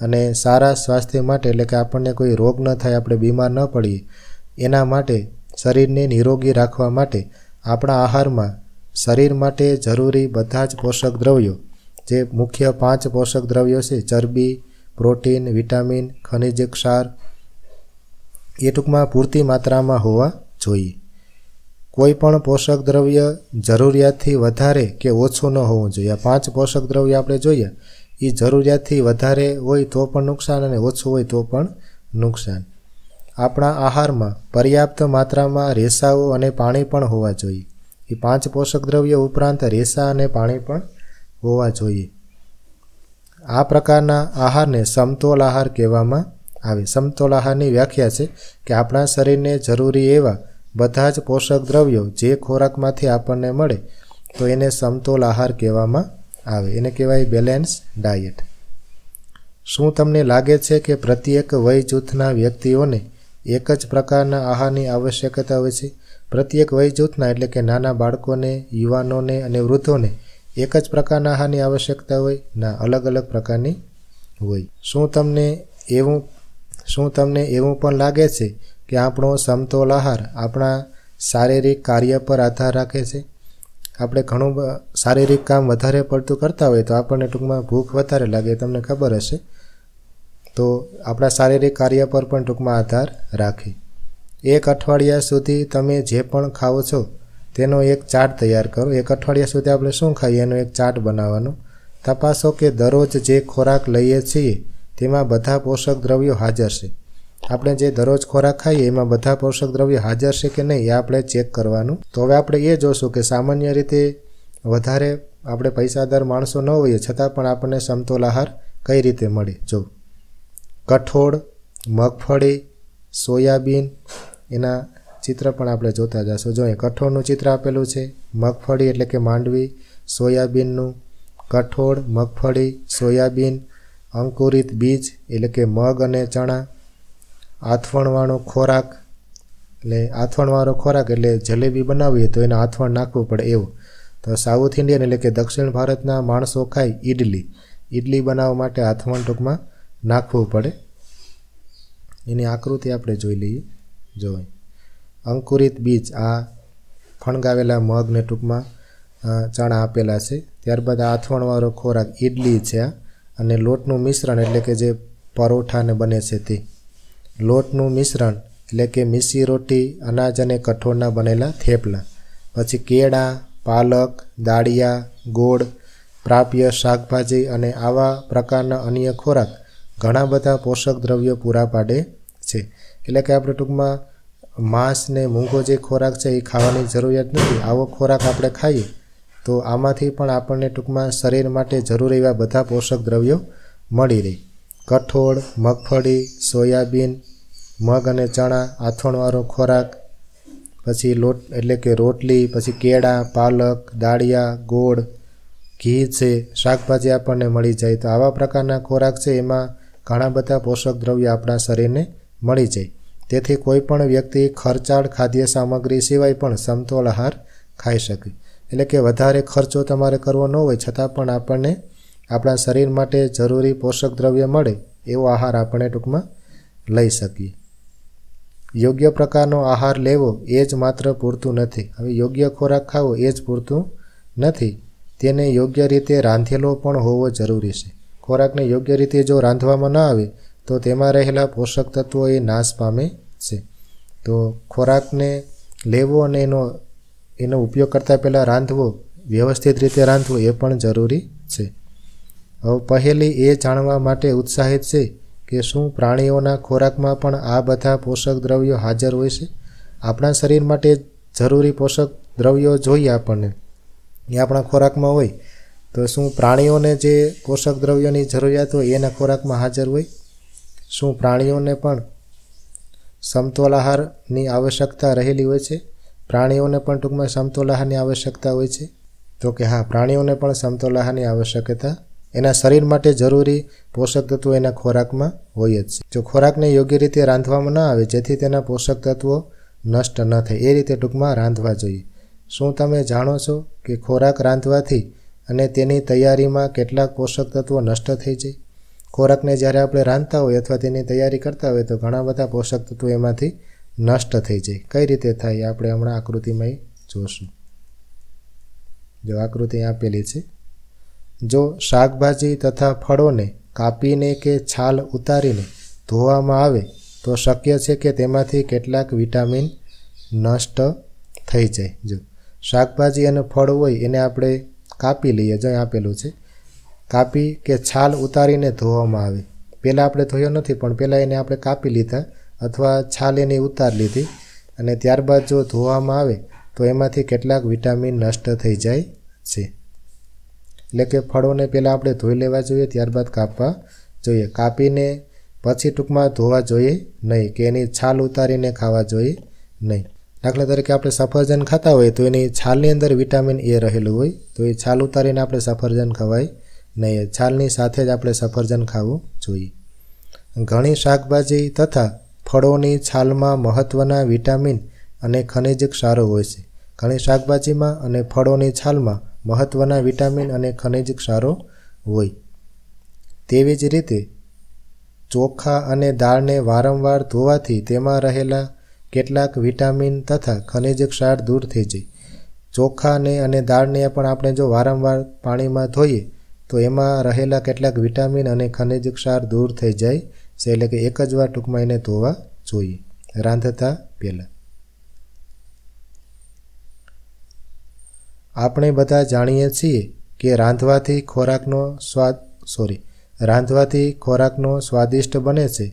અને સારા સ્વાસ્થ્ય માટે એટલે કે આપણને કોઈ રોગ ન થાય આપણે બીમાર ન પડીએ એના માટે શરીરને નિરોગી રાખવા માટે આપણા આહારમાં શરીર માટે જરૂરી બધા જ પોષક દ્રવ્યો જે મુખ્ય પાંચ પોષક દ્રવ્યો છે ચરબી પ્રોટીન વિટામિન ખનિજ ક્ષાર એ ટૂંકમાં પૂરતી માત્રામાં હોવા જોઈએ કોઈ પણ પોષક દ્રવ્ય જરૂરિયાતથી વધારે કે ઓછું ન હોવું જોઈએ આ પાંચ પોષક દ્રવ્ય આપણે જોઈએ એ જરૂરિયાતથી વધારે હોય તો પણ નુકસાન અને ઓછું હોય તો પણ નુકસાન આપણા આહારમાં પર્યાપ્ત માત્રામાં રેસાઓ અને પાણી પણ હોવા જોઈએ એ પાંચ પોષક દ્રવ્ય ઉપરાંત રેસા અને પાણી પણ હોવા જોઈએ આ પ્રકારના આહારને સમતોલ આહાર કહેવામાં આવે સમતોલ આહારની વ્યાખ્યા છે કે આપણા શરીરને જરૂરી એવા બધા જ પોષક દ્રવ્યો જે ખોરાકમાંથી આપણને મળે તો એને સમતોલ આહાર કહેવામાં આવે એને કહેવાય બેલેન્સ ડાયટ શું તમને લાગે છે કે પ્રત્યેક વય જૂથના વ્યક્તિઓને એક જ પ્રકારના આહારની આવશ્યકતા હોય છે પ્રત્યેક વય જૂથના એટલે કે નાના બાળકોને યુવાનોને અને વૃદ્ધોને એક જ પ્રકારના આહારની આવશ્યકતા હોય ના અલગ અલગ પ્રકારની હોય શું તમને એવું શું તમને એવું પણ લાગે છે કે આપણો સમતોલ આહાર આપણા શારીરિક કાર્ય પર આધાર રાખે છે આપણે ઘણું શારીરિક કામ વધારે પડતું કરતા હોય તો આપણને ટૂંકમાં ભૂખ વધારે લાગે તમને ખબર હશે તો આપણા શારીરિક કાર્ય પર પણ ટૂંકમાં આધાર રાખે એક અઠવાડિયા સુધી તમે જે પણ ખાઓ છો તેનો એક ચાર્ટ તૈયાર કરો એક અઠવાડિયા સુધી આપણે શું ખાઈએ એનો એક ચાર્ટ બનાવવાનો તપાસો કે દરરોજ જે ખોરાક લઈએ છીએ તેમાં બધા પોષક દ્રવ્યો હાજર છે આપણે જે દરરોજ ખોરાક ખાઈએ એમાં બધા પોષક દ્રવ્યો હાજર છે કે નહીં એ આપણે ચેક કરવાનું તો હવે આપણે એ જોશું કે સામાન્ય રીતે વધારે આપણે પૈસાદાર માણસો ન હોઈએ છતાં પણ આપણને સમતોલ આહાર કઈ રીતે મળે જો કઠોળ મગફળી સોયાબીન એના ચિત્ર પણ આપણે જોતા જશું જો અહીં કઠોળનું ચિત્ર આપેલું છે મગફળી એટલે કે માંડવી સોયાબીનનું કઠોળ મગફળી સોયાબીન અંકુરિત બીજ એટલે કે મગ અને ચણા આથવણવાળો ખોરાક એટલે આથવણવાળો ખોરાક એટલે જલેબી બનાવીએ તો એને આથવણ નાખવું પડે એવું તો સાઉથ ઇન્ડિયન એટલે કે દક્ષિણ ભારતના માણસો ખાય ઈડલી ઈડલી બનાવવા માટે આથવણ ટૂંકમાં નાખવું પડે એની આકૃતિ આપણે જોઈ લઈએ જોઈ અંકુરિત બીજ આ ફણગાવેલા મગને ટૂંકમાં ચણા આપેલા છે ત્યારબાદ આ અથવણવાળો ખોરાક ઈડલી છે અને લોટનું મિશ્રણ એટલે કે જે પરોઠાને બને છે તે લોટનું મિશ્રણ એટલે કે મીસી રોટી અનાજ અને કઠોળના બનેલા થેપલા પછી કેળા પાલક દાળિયા ગોળ પ્રાપ્ય શાકભાજી અને આવા પ્રકારના અન્ય ખોરાક ઘણા બધા પોષક દ્રવ્યો પૂરા પાડે છે એટલે કે આપણે ટૂંકમાં માંસ ને મૂંગો જે ખોરાક છે એ ખાવાની જરૂરિયાત નથી આવો ખોરાક આપણે ખાઈએ તો આમાંથી પણ આપણને ટૂંકમાં શરીર માટે જરૂરી એવા બધા પોષક દ્રવ્યો મળી રહે કઠોળ મગફળી સોયાબીન મગ અને ચણા આથોણવાળો ખોરાક પછી લોટ એટલે કે રોટલી પછી કેળા પાલક દાળિયા ગોળ ઘી છે શાકભાજી આપણને મળી જાય તો આવા પ્રકારના ખોરાક છે એમાં ઘણા બધા પોષક દ્રવ્યો આપણા શરીરને મળી જાય તેથી કોઈપણ વ્યક્તિ ખર્ચાળ ખાદ્ય સામગ્રી સિવાય પણ સમતોલ આહાર ખાઈ શકે એટલે કે વધારે ખર્ચો તમારે કરવો ન હોય છતાં પણ આપણને આપણા શરીર માટે જરૂરી પોષક દ્રવ્ય મળે એવો આહાર આપણે ટૂંકમાં લઈ શકીએ યોગ્ય પ્રકારનો આહાર લેવો એ જ માત્ર પૂરતું નથી હવે યોગ્ય ખોરાક ખાવો એ જ પૂરતું નથી તેને યોગ્ય રીતે રાંધેલો પણ હોવો જરૂરી છે ખોરાકને યોગ્ય રીતે જો રાંધવામાં ન આવે તો તેમાં રહેલા પોષક તત્વો એ નાશ પામે છે તો ખોરાકને લેવો અને એનો એનો ઉપયોગ કરતાં પહેલાં રાંધવો વ્યવસ્થિત રીતે રાંધવો એ પણ જરૂરી છે હવે પહેલી એ જાણવા માટે ઉત્સાહિત છે કે શું પ્રાણીઓના ખોરાકમાં પણ આ બધા પોષક દ્રવ્યો હાજર હોય છે આપણા શરીર માટે જરૂરી પોષક દ્રવ્યો જોઈએ આપણને એ આપણા ખોરાકમાં હોય તો શું પ્રાણીઓને જે પોષક દ્રવ્યોની જરૂરિયાત હોય એના ખોરાકમાં હાજર હોય શું પ્રાણીઓને પણ સમતોલ આહારની આવશ્યકતા રહેલી હોય છે પ્રાણીઓને પણ ટૂંકમાં સમતોલ આહારની આવશ્યકતા હોય છે તો કે હા પ્રાણીઓને પણ સમતોલ આહારની આવશ્યકતા એના શરીર માટે જરૂરી પોષક તત્વો એના ખોરાકમાં હોય જ છે જો ખોરાકને યોગ્ય રીતે રાંધવામાં ન આવે જેથી તેના પોષક તત્વો નષ્ટ ન થાય એ રીતે ટૂંકમાં રાંધવા જોઈએ શું તમે જાણો છો કે ખોરાક રાંધવાથી અને તેની તૈયારીમાં કેટલાક પોષક તત્વો નષ્ટ થઈ જાય ખોરાકને જ્યારે આપણે રાંધતા હોય અથવા તેની તૈયારી કરતા હોય તો ઘણા બધા પોષક તત્વો એમાંથી નષ્ટ થઈ જાય કઈ રીતે થાય આપણે હમણાં આકૃતિમાં જોશું જો આકૃતિ આપેલી છે જો શાકભાજી તથા ફળોને કાપીને કે છાલ ઉતારીને ધોવામાં આવે તો શક્ય છે કે તેમાંથી કેટલાક વિટામિન નષ્ટ થઈ જાય જો શાકભાજી અને ફળ હોય એને આપણે કાપી લઈએ જો આપેલું છે કાપી કે છાલ ઉતારીને ધોવામાં આવે પહેલાં આપણે ધોયો નથી પણ પહેલાં એને આપણે કાપી લીધા અથવા છાલ એની ઉતારી લીધી અને ત્યારબાદ જો ધોવામાં આવે તો એમાંથી કેટલાક વિટામિન નષ્ટ થઈ જાય છે એટલે કે ફળોને પહેલાં આપણે ધોઈ લેવા જોઈએ ત્યારબાદ કાપવા જોઈએ કાપીને પછી ટૂંકમાં ધોવા જોઈએ નહીં કે એની છાલ ઉતારીને ખાવા જોઈએ નહીં દાખલા તરીકે આપણે સફરજન ખાતા હોય તો એની છાલની અંદર વિટામિન એ રહેલું હોય તો એ છાલ ઉતારીને આપણે સફરજન ખવાય નહીં છાલની સાથે જ આપણે સફરજન ખાવું જોઈએ ઘણી શાકભાજી તથા ફળોની છાલમાં મહત્ત્વના વિટામિન અને ખનિજ ક્ષારો હોય છે ઘણી શાકભાજીમાં અને ફળોની છાલમાં મહત્ત્વના વિટામિન અને ખનિજ ક્ષારો હોય તેવી જ રીતે ચોખા અને દાળને વારંવાર ધોવાથી તેમાં રહેલા કેટલાક વિટામિન તથા ખનિજ ક્ષાર દૂર થઈ જાય ચોખાને અને દાળને પણ આપણે જો વારંવાર પાણીમાં ધોઈએ તો એમાં રહેલા કેટલાક વિટામિન અને ખનિજ ક્ષાર દૂર થઈ જાય છે એટલે કે એક જ વાર ટૂંકમાં એને ધોવા જોઈએ રાંધતા પહેલાં આપણે બધા જાણીએ છીએ કે રાંધવાથી ખોરાકનો સ્વાદ સોરી રાંધવાથી ખોરાકનો સ્વાદિષ્ટ બને છે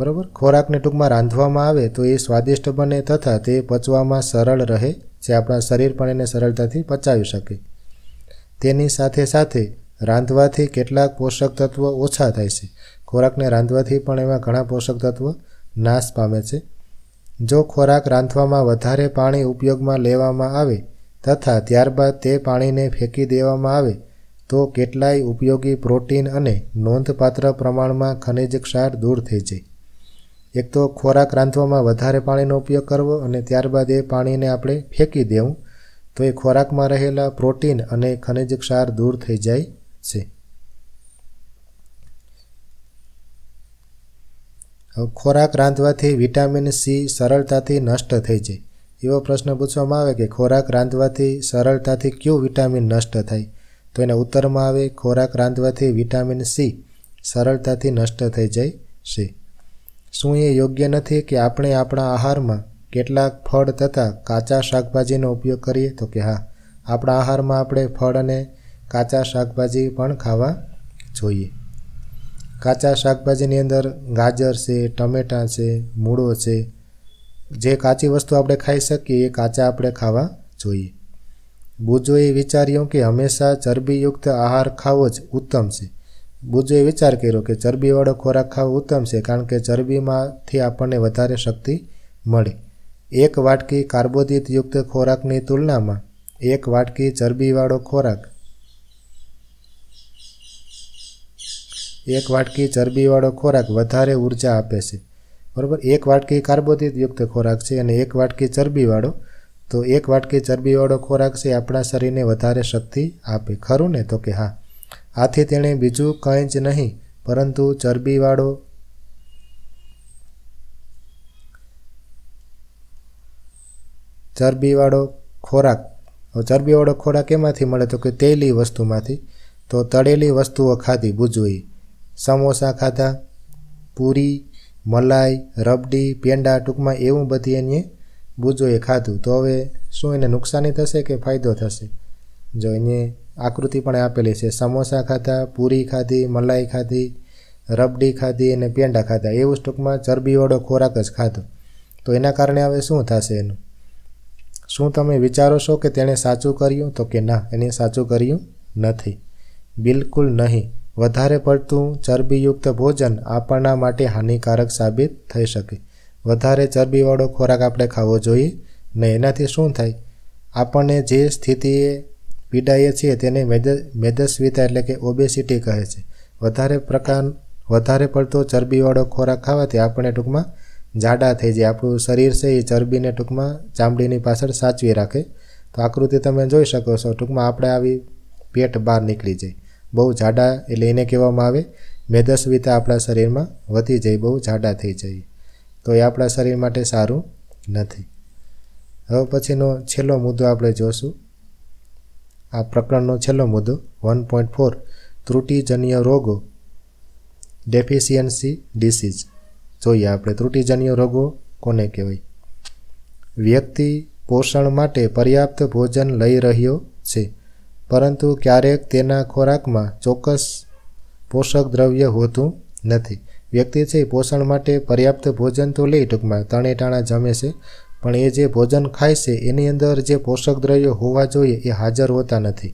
બરાબર ખોરાકને ટૂંકમાં રાંધવામાં આવે તો એ સ્વાદિષ્ટ બને તથા તે પચવામાં સરળ રહે જે આપણા શરીર પણ એને સરળતાથી પચાવી શકે તેની સાથે સાથે રાંધવાથી કેટલાક પોષક તત્વો ઓછા થાય છે ખોરાકને રાંધવાથી પણ એમાં ઘણા પોષક તત્વો નાશ પામે છે જો ખોરાક રાંધવામાં વધારે પાણી ઉપયોગમાં લેવામાં આવે તથા ત્યારબાદ તે પાણીને ફેંકી દેવામાં આવે તો કેટલાય ઉપયોગી પ્રોટીન અને નોંધપાત્ર પ્રમાણમાં ખનિજ ક્ષાર દૂર થઈ જાય એક તો ખોરાક રાંધવામાં વધારે પાણીનો ઉપયોગ કરવો અને ત્યારબાદ એ પાણીને આપણે ફેંકી દેવું તો એ ખોરાકમાં રહેલા પ્રોટીન અને ખનિજ ક્ષાર દૂર થઈ જાય Sí. ખોરાક રાંધવાથી વિટામિન સી સરળતાથી નષ્ટ થઈ જાય એવો પ્રશ્ન પૂછવામાં આવે કે ખોરાક રાંધવાથી સરળતાથી કયું વિટામિન નષ્ટ થાય તો એના ઉત્તરમાં આવે ખોરાક રાંધવાથી વિટામિન સી સરળતાથી નષ્ટ થઈ જાય છે શું એ યોગ્ય નથી કે આપણે આપણા આહારમાં કેટલાક ફળ તથા કાચા શાકભાજીનો ઉપયોગ કરીએ તો કે હા આપણા આહારમાં આપણે ફળ અને કાચા શાકભાજી પણ ખાવા જોઈએ કાચા શાકભાજીની અંદર ગાજર છે ટમેટાં છે મૂળો છે જે કાચી વસ્તુ આપણે ખાઈ શકીએ એ કાચા આપણે ખાવા જોઈએ બુજોએ વિચાર્યું કે હંમેશા ચરબીયુક્ત આહાર ખાવો જ ઉત્તમ છે બુજોએ વિચાર કર્યો કે ચરબીવાળો ખોરાક ખાવો ઉત્તમ છે કારણ કે ચરબીમાંથી આપણને વધારે શક્તિ મળે એક વાટકી કાર્બોદિતયુક્ત ખોરાકની તુલનામાં એક વાટકી ચરબીવાળો ખોરાક એક વાટકી ચરબીવાળો ખોરાક વધારે ઉર્જા આપે છે બરાબર એક વાટકી કાર્બોદિતયુક્ત ખોરાક છે અને એક વાટકી ચરબીવાળો તો એક વાટકી ચરબીવાળો ખોરાક છે આપણા શરીરને વધારે શક્તિ આપે ખરું ને તો કે હા આથી તેણે બીજું કંઈ જ નહીં પરંતુ ચરબીવાળો ચરબીવાળો ખોરાક ચરબીવાળો ખોરાક એમાંથી મળે તો કે તેલી વસ્તુમાંથી તો તળેલી વસ્તુઓ ખાધી બુજવી સમોસા ખાધા પૂરી મલાઈ રબડી પેંડા ટૂંકમાં એવું બધી એને બુજોએ ખાધું તો હવે શું એને નુકસાની થશે કે ફાયદો થશે જો એને આકૃતિ પણ આપેલી છે સમોસા ખાધા પૂરી ખાધી મલાઈ ખાધી રબડી ખાધી અને પેંડા ખાધા એવું ટૂંકમાં ચરબીવાળો ખોરાક જ ખાધો તો એના કારણે હવે શું થશે એનું શું તમે વિચારો છો કે તેણે સાચું કર્યું તો કે ના એને સાચું કર્યું નથી બિલકુલ નહીં વધારે પડતું ચરબીયુક્ત ભોજન આપણા માટે હાનિકારક સાબિત થઈ શકે વધારે ચરબીવાળો ખોરાક આપણે ખાવો જોઈએ ને એનાથી શું થાય આપણને જે સ્થિતિએ પીડાઈએ છીએ તેને મેદ મેદસ્વીતા એટલે કે ઓબેસિટી કહે છે વધારે પ્રકાર વધારે પડતો ચરબીવાળો ખોરાક ખાવાથી આપણે ટૂંકમાં જાડા થઈ જાય આપણું શરીર છે એ ચરબીને ટૂંકમાં ચામડીની પાછળ સાચવી રાખે તો આકૃતિ તમે જોઈ શકો છો ટૂંકમાં આપણે આવી પેટ બહાર નીકળી જાય બહુ જાડા એટલે એને કહેવામાં આવે મેદસ્વીતા આપણા શરીરમાં વધી જાય બહુ જાડા થઈ જાય તો એ આપણા શરીર માટે સારું નથી હવે પછીનો છેલ્લો મુદ્દો આપણે જોશું આ પ્રકરણનો છેલ્લો મુદ્દો વન પોઈન્ટ ફોર ત્રુટિજન્ય રોગો ડેફિશિયન્સી ડિસીઝ જોઈએ આપણે ત્રુટિજન્ય રોગો કોને કહેવાય વ્યક્તિ પોષણ માટે પર્યાપ્ત ભોજન લઈ રહ્યો છે પરંતુ ક્યારેક તેના ખોરાકમાં ચોક્કસ પોષક દ્રવ્ય હોતું નથી વ્યક્તિ છે પોષણ માટે પર્યાપ્ત ભોજન તો લે ટૂંકમાં તણેટાણા જમે છે પણ એ જે ભોજન ખાય છે એની અંદર જે પોષક દ્રવ્યો હોવા જોઈએ એ હાજર હોતા નથી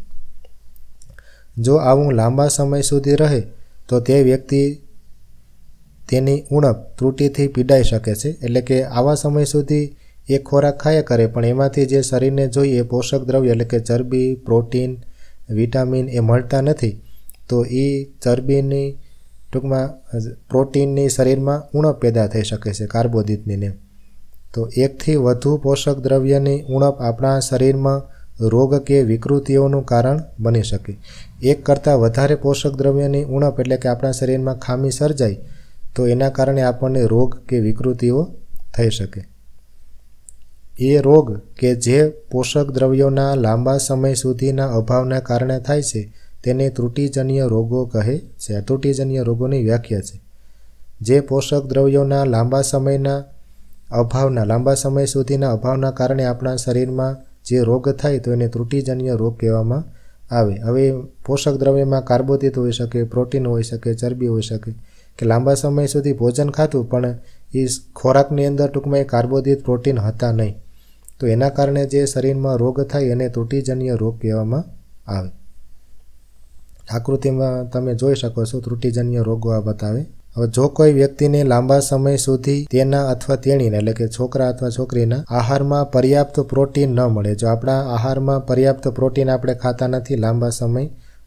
જો આવું લાંબા સમય સુધી રહે તો તે વ્યક્તિ તેની ઉણપ ત્રુટીથી પીડાઈ શકે છે એટલે કે આવા સમય સુધી એ ખોરાક ખાયા કરે પણ એમાંથી જે શરીરને જોઈએ પોષક દ્રવ્ય એટલે કે ચરબી પ્રોટીન વિટામિન એ મળતા નથી તો એ ચરબીની ટૂંકમાં પ્રોટીનની શરીરમાં ઉણપ પેદા થઈ શકે છે કાર્બોદિતની ને તો એકથી વધુ પોષક દ્રવ્યની ઉણપ આપણા શરીરમાં રોગ કે વિકૃતિઓનું કારણ બની શકે એક કરતાં વધારે પોષક દ્રવ્યની ઉણપ એટલે કે આપણા શરીરમાં ખામી સર્જાય તો એના કારણે આપણને રોગ કે વિકૃતિઓ થઈ શકે એ રોગ કે જે પોષક દ્રવ્યોના લાંબા સમય સુધીના અભાવના કારણે થાય છે તેને ત્રુટિજન્ય રોગો કહે છે આ ત્રુટિજન્ય રોગોની વ્યાખ્યા છે જે પોષક દ્રવ્યોના લાંબા સમયના અભાવના લાંબા સમય સુધીના અભાવના કારણે આપણા શરીરમાં જે રોગ થાય તો એને ત્રુટિજન્ય રોગ કહેવામાં આવે હવે પોષક દ્રવ્યમાં કાર્બોદિત હોઈ શકે પ્રોટીન હોઈ શકે ચરબી હોઈ શકે કે લાંબા સમય સુધી ભોજન ખાતું પણ એ ખોરાકની અંદર ટૂંકમાં એ કાર્બોદિત પ્રોટીન હતા નહીં તો એના કારણે જે શરીરમાં રોગ થાય એને ત્રુટીજન્ય રોગ કહેવામાં આવે આકૃતિમાં તમે જોઈ શકો છો ત્રુટીજન્ય રોગો આ બતાવે હવે જો કોઈ વ્યક્તિને લાંબા સમય સુધી તેના અથવા તેણીને એટલે કે છોકરા અથવા છોકરીના આહારમાં પર્યાપ્ત પ્રોટીન ન મળે જો આપણા આહારમાં પર્યાપ્ત પ્રોટીન આપણે ખાતા નથી લાંબા સમય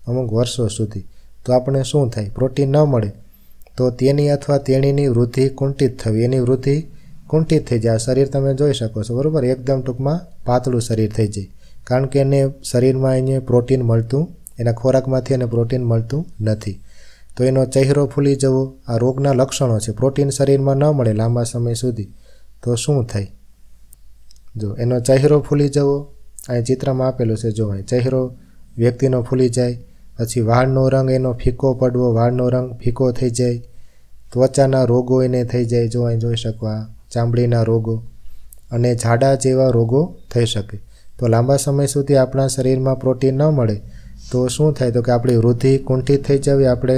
અમુક વર્ષો સુધી તો આપણે શું થાય પ્રોટીન ન મળે તો તેની અથવા તેણીની વૃદ્ધિ કુંઠિત થવી એની વૃદ્ધિ કુંઠિત થઈ જાય શરીર તમે જોઈ શકો છો બરાબર એકદમ ટૂંકમાં પાતળું શરીર થઈ જાય કારણ કે એને શરીરમાં એને પ્રોટીન મળતું એના ખોરાકમાંથી એને પ્રોટીન મળતું નથી તો એનો ચહેરો ફૂલી જવો આ રોગના લક્ષણો છે પ્રોટીન શરીરમાં ન મળે લાંબા સમય સુધી તો શું થાય જો એનો ચહેરો ફૂલી જવો અહીં ચિત્રમાં આપેલું છે જો અહીં ચહેરો વ્યક્તિનો ફૂલી જાય પછી વાળનો રંગ એનો ફીકો પડવો વાળનો રંગ ફીકો થઈ જાય ત્વચાના રોગો એને થઈ જાય જો અહીં જોઈ શકો આ ચામડીના રોગો અને ઝાડા જેવા રોગો થઈ શકે તો લાંબા સમય સુધી આપણા શરીરમાં પ્રોટીન ન મળે તો શું થાય તો કે આપણી વૃદ્ધિ કુંઠિત થઈ જવી આપણે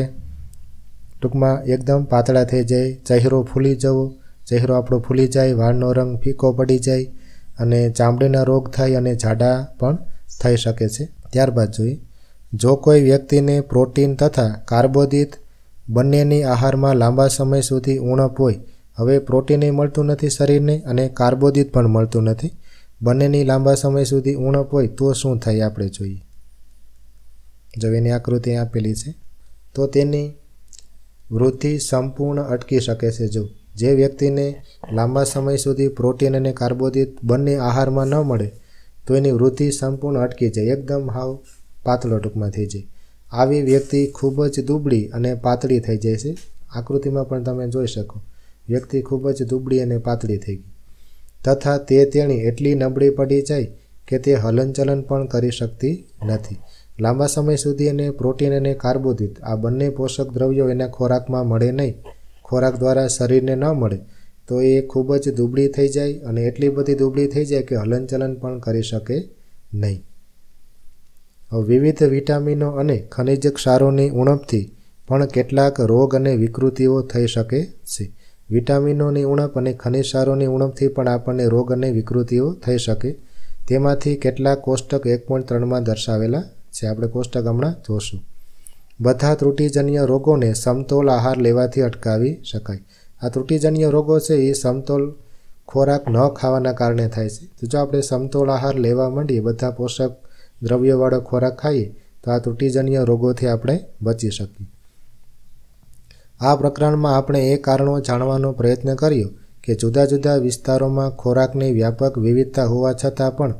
ટૂંકમાં એકદમ પાતળા થઈ જાય ચહેરો ફૂલી જવો ચહેરો આપણો ફૂલી જાય વાળનો રંગ ફીકો પડી જાય અને ચામડીના રોગ થાય અને ઝાડા પણ થઈ શકે છે ત્યારબાદ જોઈએ જો કોઈ વ્યક્તિને પ્રોટીન તથા કાર્બોદિત બંનેની આહારમાં લાંબા સમય સુધી ઉણપ હોય હવે પ્રોટીને મળતું નથી શરીરને અને કાર્બોદિત પણ મળતું નથી બંનેની લાંબા સમય સુધી ઉણપ હોય તો શું થાય આપણે જોઈએ જો આકૃતિ આપેલી છે તો તેની વૃદ્ધિ સંપૂર્ણ અટકી શકે છે જો જે વ્યક્તિને લાંબા સમય સુધી પ્રોટીન અને કાર્બોદિત બંને આહારમાં ન મળે તો એની વૃદ્ધિ સંપૂર્ણ અટકી જાય એકદમ હાવ પાતળો ટૂંકમાં થઈ જાય આવી વ્યક્તિ ખૂબ જ દુબળી અને પાતળી થઈ જાય છે આકૃતિમાં પણ તમે જોઈ શકો વ્યક્તિ ખૂબ જ દુબળી અને પાતળી થઈ ગઈ તથા તે તેણી એટલી નબળી પડી જાય કે તે હલનચલન પણ કરી શકતી નથી લાંબા સમય સુધી એને પ્રોટીન અને કાર્બોદિત આ બંને પોષક દ્રવ્યો એના ખોરાકમાં મળે નહીં ખોરાક દ્વારા શરીરને ન મળે તો એ ખૂબ જ દુબળી થઈ જાય અને એટલી બધી દુબળી થઈ જાય કે હલનચલન પણ કરી શકે નહીં વિવિધ વિટામિનો અને ખનિજ ક્ષારોની ઉણપથી પણ કેટલાક રોગ અને વિકૃતિઓ થઈ શકે છે વિટામિનોની ઉણપ અને ખનિજસારોની ઉણપથી પણ આપણને રોગ અને વિકૃતિઓ થઈ શકે તેમાંથી કેટલાક કોષ્ટક એક પોઈન્ટ ત્રણમાં દર્શાવેલા છે આપણે કોષ્ટક હમણાં જોશું બધા ત્રુટિજન્ય રોગોને સમતોલ આહાર લેવાથી અટકાવી શકાય આ ત્રુટિજન્ય રોગો છે એ સમતોલ ખોરાક ન ખાવાના કારણે થાય છે તો જો આપણે સમતોલ આહાર લેવા માંડીએ બધા પોષક દ્રવ્યવાળો ખોરાક ખાઈએ તો આ ત્રુટિજન્ય રોગોથી આપણે બચી શકીએ આ પ્રકરણમાં આપણે એ કારણો જાણવાનો પ્રયત્ન કર્યો કે જુદા જુદા વિસ્તારોમાં ખોરાકની વ્યાપક વિવિધતા હોવા છતાં પણ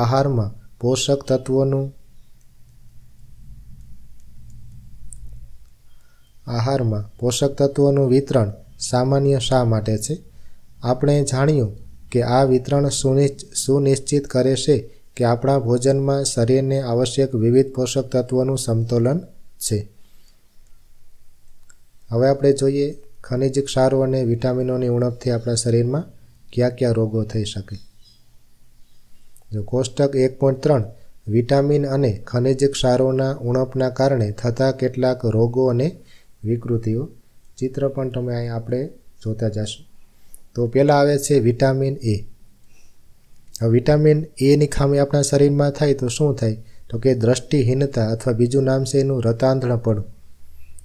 આહારમાં પોષક તત્વોનું આહારમાં પોષક તત્વોનું વિતરણ સામાન્ય શા માટે છે આપણે જાણ્યું કે આ વિતરણ સુનિશ્ચિત કરે છે કે આપણા ભોજનમાં શરીરને આવશ્યક વિવિધ પોષક તત્વોનું સંતુલન છે હવે આપણે જોઈએ ખનિજ ક્ષારો અને વિટામિનોની ઉણપથી આપણા શરીરમાં કયા કયા રોગો થઈ શકે જો કોષ્ટક એક પોઈન્ટ ત્રણ વિટામિન અને ખનિજ ક્ષારોના ઉણપના કારણે થતા કેટલાક રોગો અને વિકૃતિઓ ચિત્ર પણ તમે અહીં આપણે જોતા જશો તો પહેલાં આવે છે વિટામિન એ વિટામિન એની ખામી આપણા શરીરમાં થાય તો શું થાય તો કે દ્રષ્ટિહીનતા અથવા બીજું નામ છે એનું રતાંધણપણું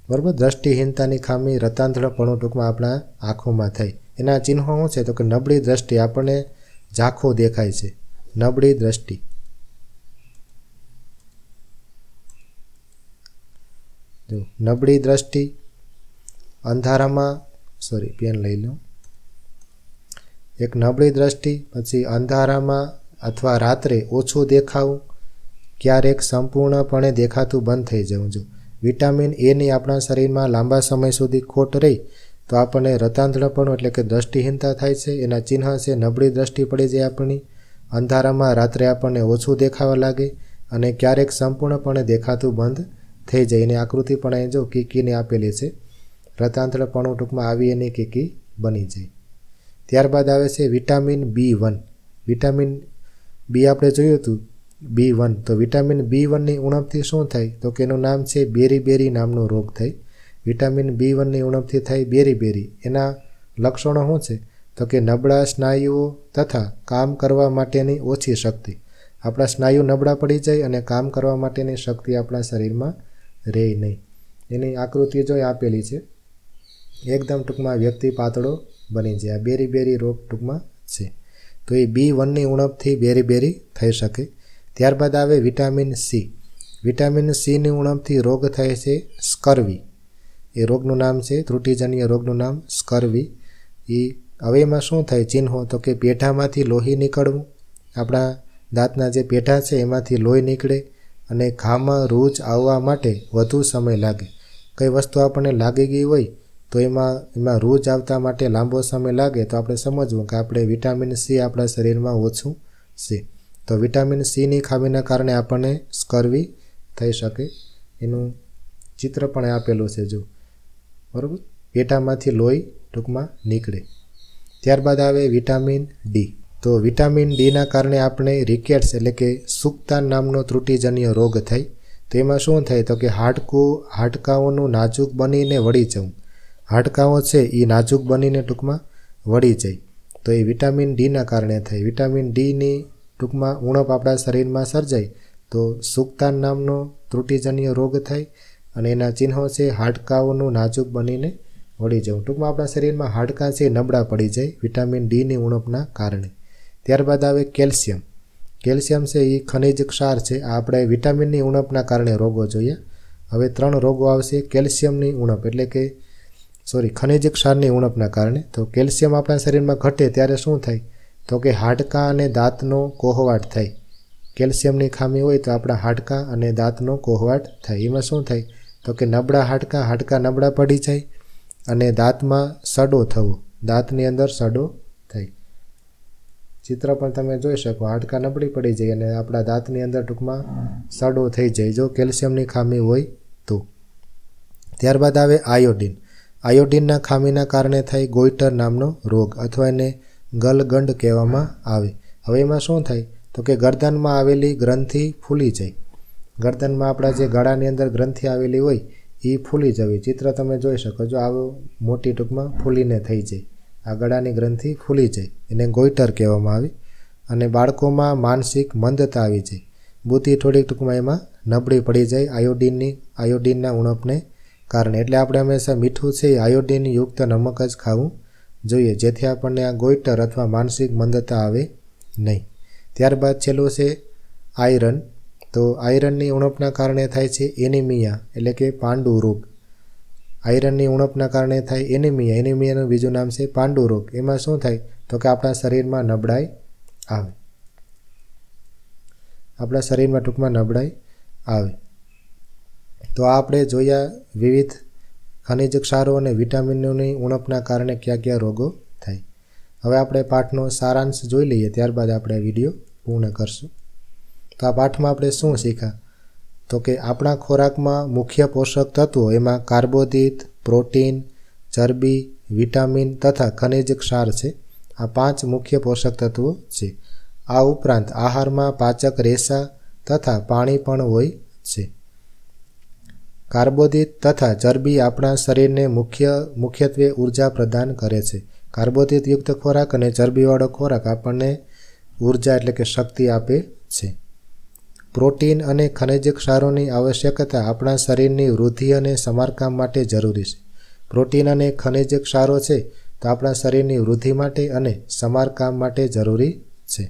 બરાબર દ્રષ્ટિહીનતાની ખામી રતાંધળપણું ટૂંકમાં આપણા આંખોમાં થઈ એના ચિહ્નો શું છે તો કે નબળી દ્રષ્ટિ આપણને ઝાંખો દેખાય છે નબળી દ્રષ્ટિ જો નબળી દ્રષ્ટિ અંધારામાં સોરી પેન લઈ લો એક નબળી દ્રષ્ટિ પછી અંધારામાં અથવા રાત્રે ઓછું દેખાવું ક્યારેક સંપૂર્ણપણે દેખાતું બંધ થઈ જવું જો વિટામિન એની આપણા શરીરમાં લાંબા સમય સુધી ખોટ રહી તો આપણને રતાંધળપણું એટલે કે દ્રષ્ટિહીનતા થાય છે એના ચિહ્ન છે નબળી દ્રષ્ટિ પડે જાય આપણી અંધારામાં રાત્રે આપણને ઓછું દેખાવા લાગે અને ક્યારેક સંપૂર્ણપણે દેખાતું બંધ થઈ જાય એની આકૃતિ પણ અહીં જો કીકીને આપેલી છે રતાંધળપણું ટૂંકમાં આવી એની કીકી બની જાય ત્યારબાદ આવે છે vitamin B one vitamin B આપણે જોયું હતું બી વન તો વિટામિન બી વનની ઉણપથી શું થાય તો કે એનું નામ છે બેરી બેરી નામનો રોગ થાય વિટામિન બી વનની ઉણપથી થાય બેરી બેરી એના લક્ષણો શું છે તો કે નબળા સ્નાયુઓ તથા કામ કરવા માટેની ઓછી શક્તિ આપણા સ્નાયુ નબળા પડી જાય અને કામ કરવા માટેની શક્તિ આપણા શરીરમાં રહે નહીં એની આકૃતિ જો આપેલી છે એકદમ ટૂંકમાં વ્યક્તિ પાતળો બની જાય આ બેરી બેરી રોગ ટૂંકમાં છે તો એ બી વનની ઉણપથી બેરી બેરી થઈ શકે ત્યારબાદ આવે વિટામિન સી વિટામિન સીની ઉણપથી રોગ થાય છે સ્કર્વી એ રોગનું નામ છે ત્રુટિજન્ય રોગનું નામ સ્કર્વી એ હવે એમાં શું થાય ચિહ્નો તો કે પેઠામાંથી લોહી નીકળવું આપણા દાંતના જે પેઠા છે એમાંથી લોહી નીકળે અને ઘામાં રૂજ આવવા માટે વધુ સમય લાગે કઈ વસ્તુ આપણને લાગી ગઈ હોય તો એમાં એમાં રૂજ આવતા માટે લાંબો સમય લાગે તો આપણે સમજવું કે આપણે વિટામિન સી આપણા શરીરમાં ઓછું છે તો વિટામિન સીની ખામીના કારણે આપણને સ્કર્વી થઈ શકે એનું ચિત્ર પણ આપેલું છે જો બરાબર પેટામાંથી લોહી ટૂંકમાં નીકળે ત્યારબાદ આવે વિટામિન ડી તો વિટામિન ડીના કારણે આપણે રિકેટ્સ એટલે કે સુક્તા નામનો ત્રુટિજન્ય રોગ થાય તો એમાં શું થાય તો કે હાડકું હાડકાઓનું નાજુક બનીને વળી જવું હાડકાઓ છે એ નાજુક બનીને ટૂંકમાં વળી જાય તો એ વિટામિન ડીના કારણે થાય વિટામિન ડીની ટૂંકમાં ઉણપ આપણા શરીરમાં સર્જાય તો સુકતાન નામનો ત્રુટિજન્ય રોગ થાય અને એના ચિહ્નો છે હાડકાઓનું નાજુક બનીને વળી જવું ટૂંકમાં આપણા શરીરમાં હાડકાં છે નબળા પડી જાય વિટામિન ડીની ઉણપના કારણે ત્યારબાદ આવે કેલ્શિયમ કેલ્શિયમ છે એ ખનિજ ક્ષાર છે આપણે વિટામિનની ઉણપના કારણે રોગો જોઈએ હવે ત્રણ રોગો આવશે કેલ્શિયમની ઉણપ એટલે કે સોરી ખનિજ ક્ષારની ઉણપના કારણે તો કેલ્શિયમ આપણા શરીરમાં ઘટે ત્યારે શું થાય તો કે હાડકાં અને દાંતનો કોહવાટ થાય કેલ્શિયમની ખામી હોય તો આપણા હાડકાં અને દાંતનો કોહવાટ થાય એમાં શું થાય તો કે નબળા હાડકાં હાડકાં નબળા પડી જાય અને દાંતમાં સડો થવો દાંતની અંદર સડો થાય ચિત્ર પણ તમે જોઈ શકો હાડકાં નબળી પડી જાય અને આપણા દાંતની અંદર ટૂંકમાં સડો થઈ જાય જો કેલ્શિયમની ખામી હોય તો ત્યારબાદ આવે આયોડિન આયોડિનના ખામીના કારણે થાય ગોઈટર નામનો રોગ અથવા એને ગલગંડ કહેવામાં આવે હવે એમાં શું થાય તો કે ગરદનમાં આવેલી ગ્રંથિ ફૂલી જાય ગરદનમાં આપણા જે ગળાની અંદર ગ્રંથિ આવેલી હોય એ ફૂલી જવી ચિત્ર તમે જોઈ શકો છો આવો મોટી ટૂંકમાં ફૂલીને થઈ જાય આ ગળાની ગ્રંથિ ફૂલી જાય એને ગોઈટર કહેવામાં આવે અને બાળકોમાં માનસિક મંદતા આવી જાય બુદ્ધિ થોડીક ટૂંકમાં એમાં નબળી પડી જાય આયોડીનની આયોડીનના ઉણપને કારણે એટલે આપણે હંમેશા મીઠું છે એ આયોડીનયુક્ત નમક જ ખાવું જોઈએ જેથી આપણને આ ગોઈટર અથવા માનસિક મંદતા આવે નહીં ત્યારબાદ છેલ્લો છે આયરન તો આયરનની ઉણપના કારણે થાય છે એનિમિયા એટલે કે પાંડુ રોગ આયરનની ઉણપના કારણે થાય એનિમિયા એનિમિયાનું બીજું નામ છે પાંડુ રોગ એમાં શું થાય તો કે આપણા શરીરમાં નબળાઈ આવે આપણા શરીરમાં ટૂંકમાં નબળાઈ આવે તો આપણે જોયા વિવિધ ખનિજ ક્ષારો અને વિટામિનોની ઉણપના કારણે કયા કયા રોગો થાય હવે આપણે પાઠનો સારાંશ જોઈ લઈએ ત્યારબાદ આપણે વિડીયો પૂર્ણ કરશું તો આ પાઠમાં આપણે શું શીખ્યા તો કે આપણા ખોરાકમાં મુખ્ય પોષક તત્વો એમાં કાર્બોદિત પ્રોટીન ચરબી વિટામિન તથા ખનિજ ક્ષાર છે આ પાંચ મુખ્ય પોષક તત્વો છે આ ઉપરાંત આહારમાં પાચક રેસા તથા પાણી પણ હોય છે કાર્બોદિત તથા ચરબી આપણા શરીરને મુખ્ય મુખ્યત્વે ઉર્જા પ્રદાન કરે છે કાર્બોદિતયુક્ત ખોરાક અને ચરબીવાળો ખોરાક આપણને ઉર્જા એટલે કે શક્તિ આપે છે પ્રોટીન અને ખનિજ ક્ષારોની આવશ્યકતા આપણા શરીરની વૃદ્ધિ અને સમારકામ માટે જરૂરી છે પ્રોટીન અને ખનિજ ક્ષારો છે તો આપણા શરીરની વૃદ્ધિ માટે અને સમારકામ માટે જરૂરી છે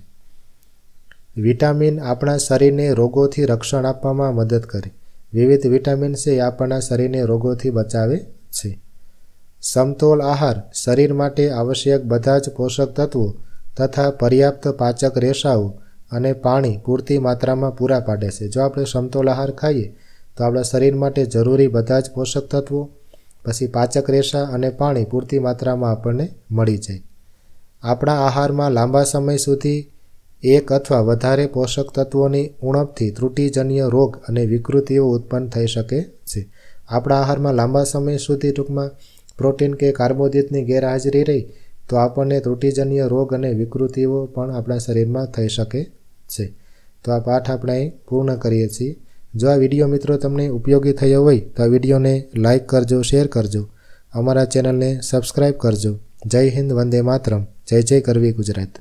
વિટામિન આપણા શરીરને રોગોથી રક્ષણ આપવામાં મદદ કરે વિવિધ વિટામિન સી આપણા શરીરને રોગોથી બચાવે છે સમતોલ આહાર શરીર માટે આવશ્યક બધા જ પોષક તત્વો તથા પર્યાપ્ત પાચક રેસાઓ અને પાણી પૂરતી માત્રામાં પૂરા પાડે છે જો આપણે સમતોલ આહાર ખાઈએ તો આપણા શરીર માટે જરૂરી બધા જ પોષક તત્વો પછી પાચક રેસા અને પાણી પૂરતી માત્રામાં આપણને મળી જાય આપણા આહારમાં લાંબા સમય સુધી એક અથવા વધારે પોષક તત્વોની ઉણપથી ત્રુટિજન્ય રોગ અને વિકૃતિઓ ઉત્પન્ન થઈ શકે છે આપણા આહારમાં લાંબા સમય સુધી ટૂંકમાં પ્રોટીન કે કાર્બોદિતની ગેરહાજરી રહી તો આપણને ત્રુટિજન્ય રોગ અને વિકૃતિઓ પણ આપણા શરીરમાં થઈ શકે છે તો આ પાઠ આપણે પૂર્ણ કરીએ છીએ જો આ વિડીયો મિત્રો તમને ઉપયોગી થયો હોય તો આ વિડીયોને લાઇક કરજો શેર કરજો અમારા ચેનલને સબસ્ક્રાઈબ કરજો જય હિન્દ વંદે માતરમ જય જય કરવી ગુજરાત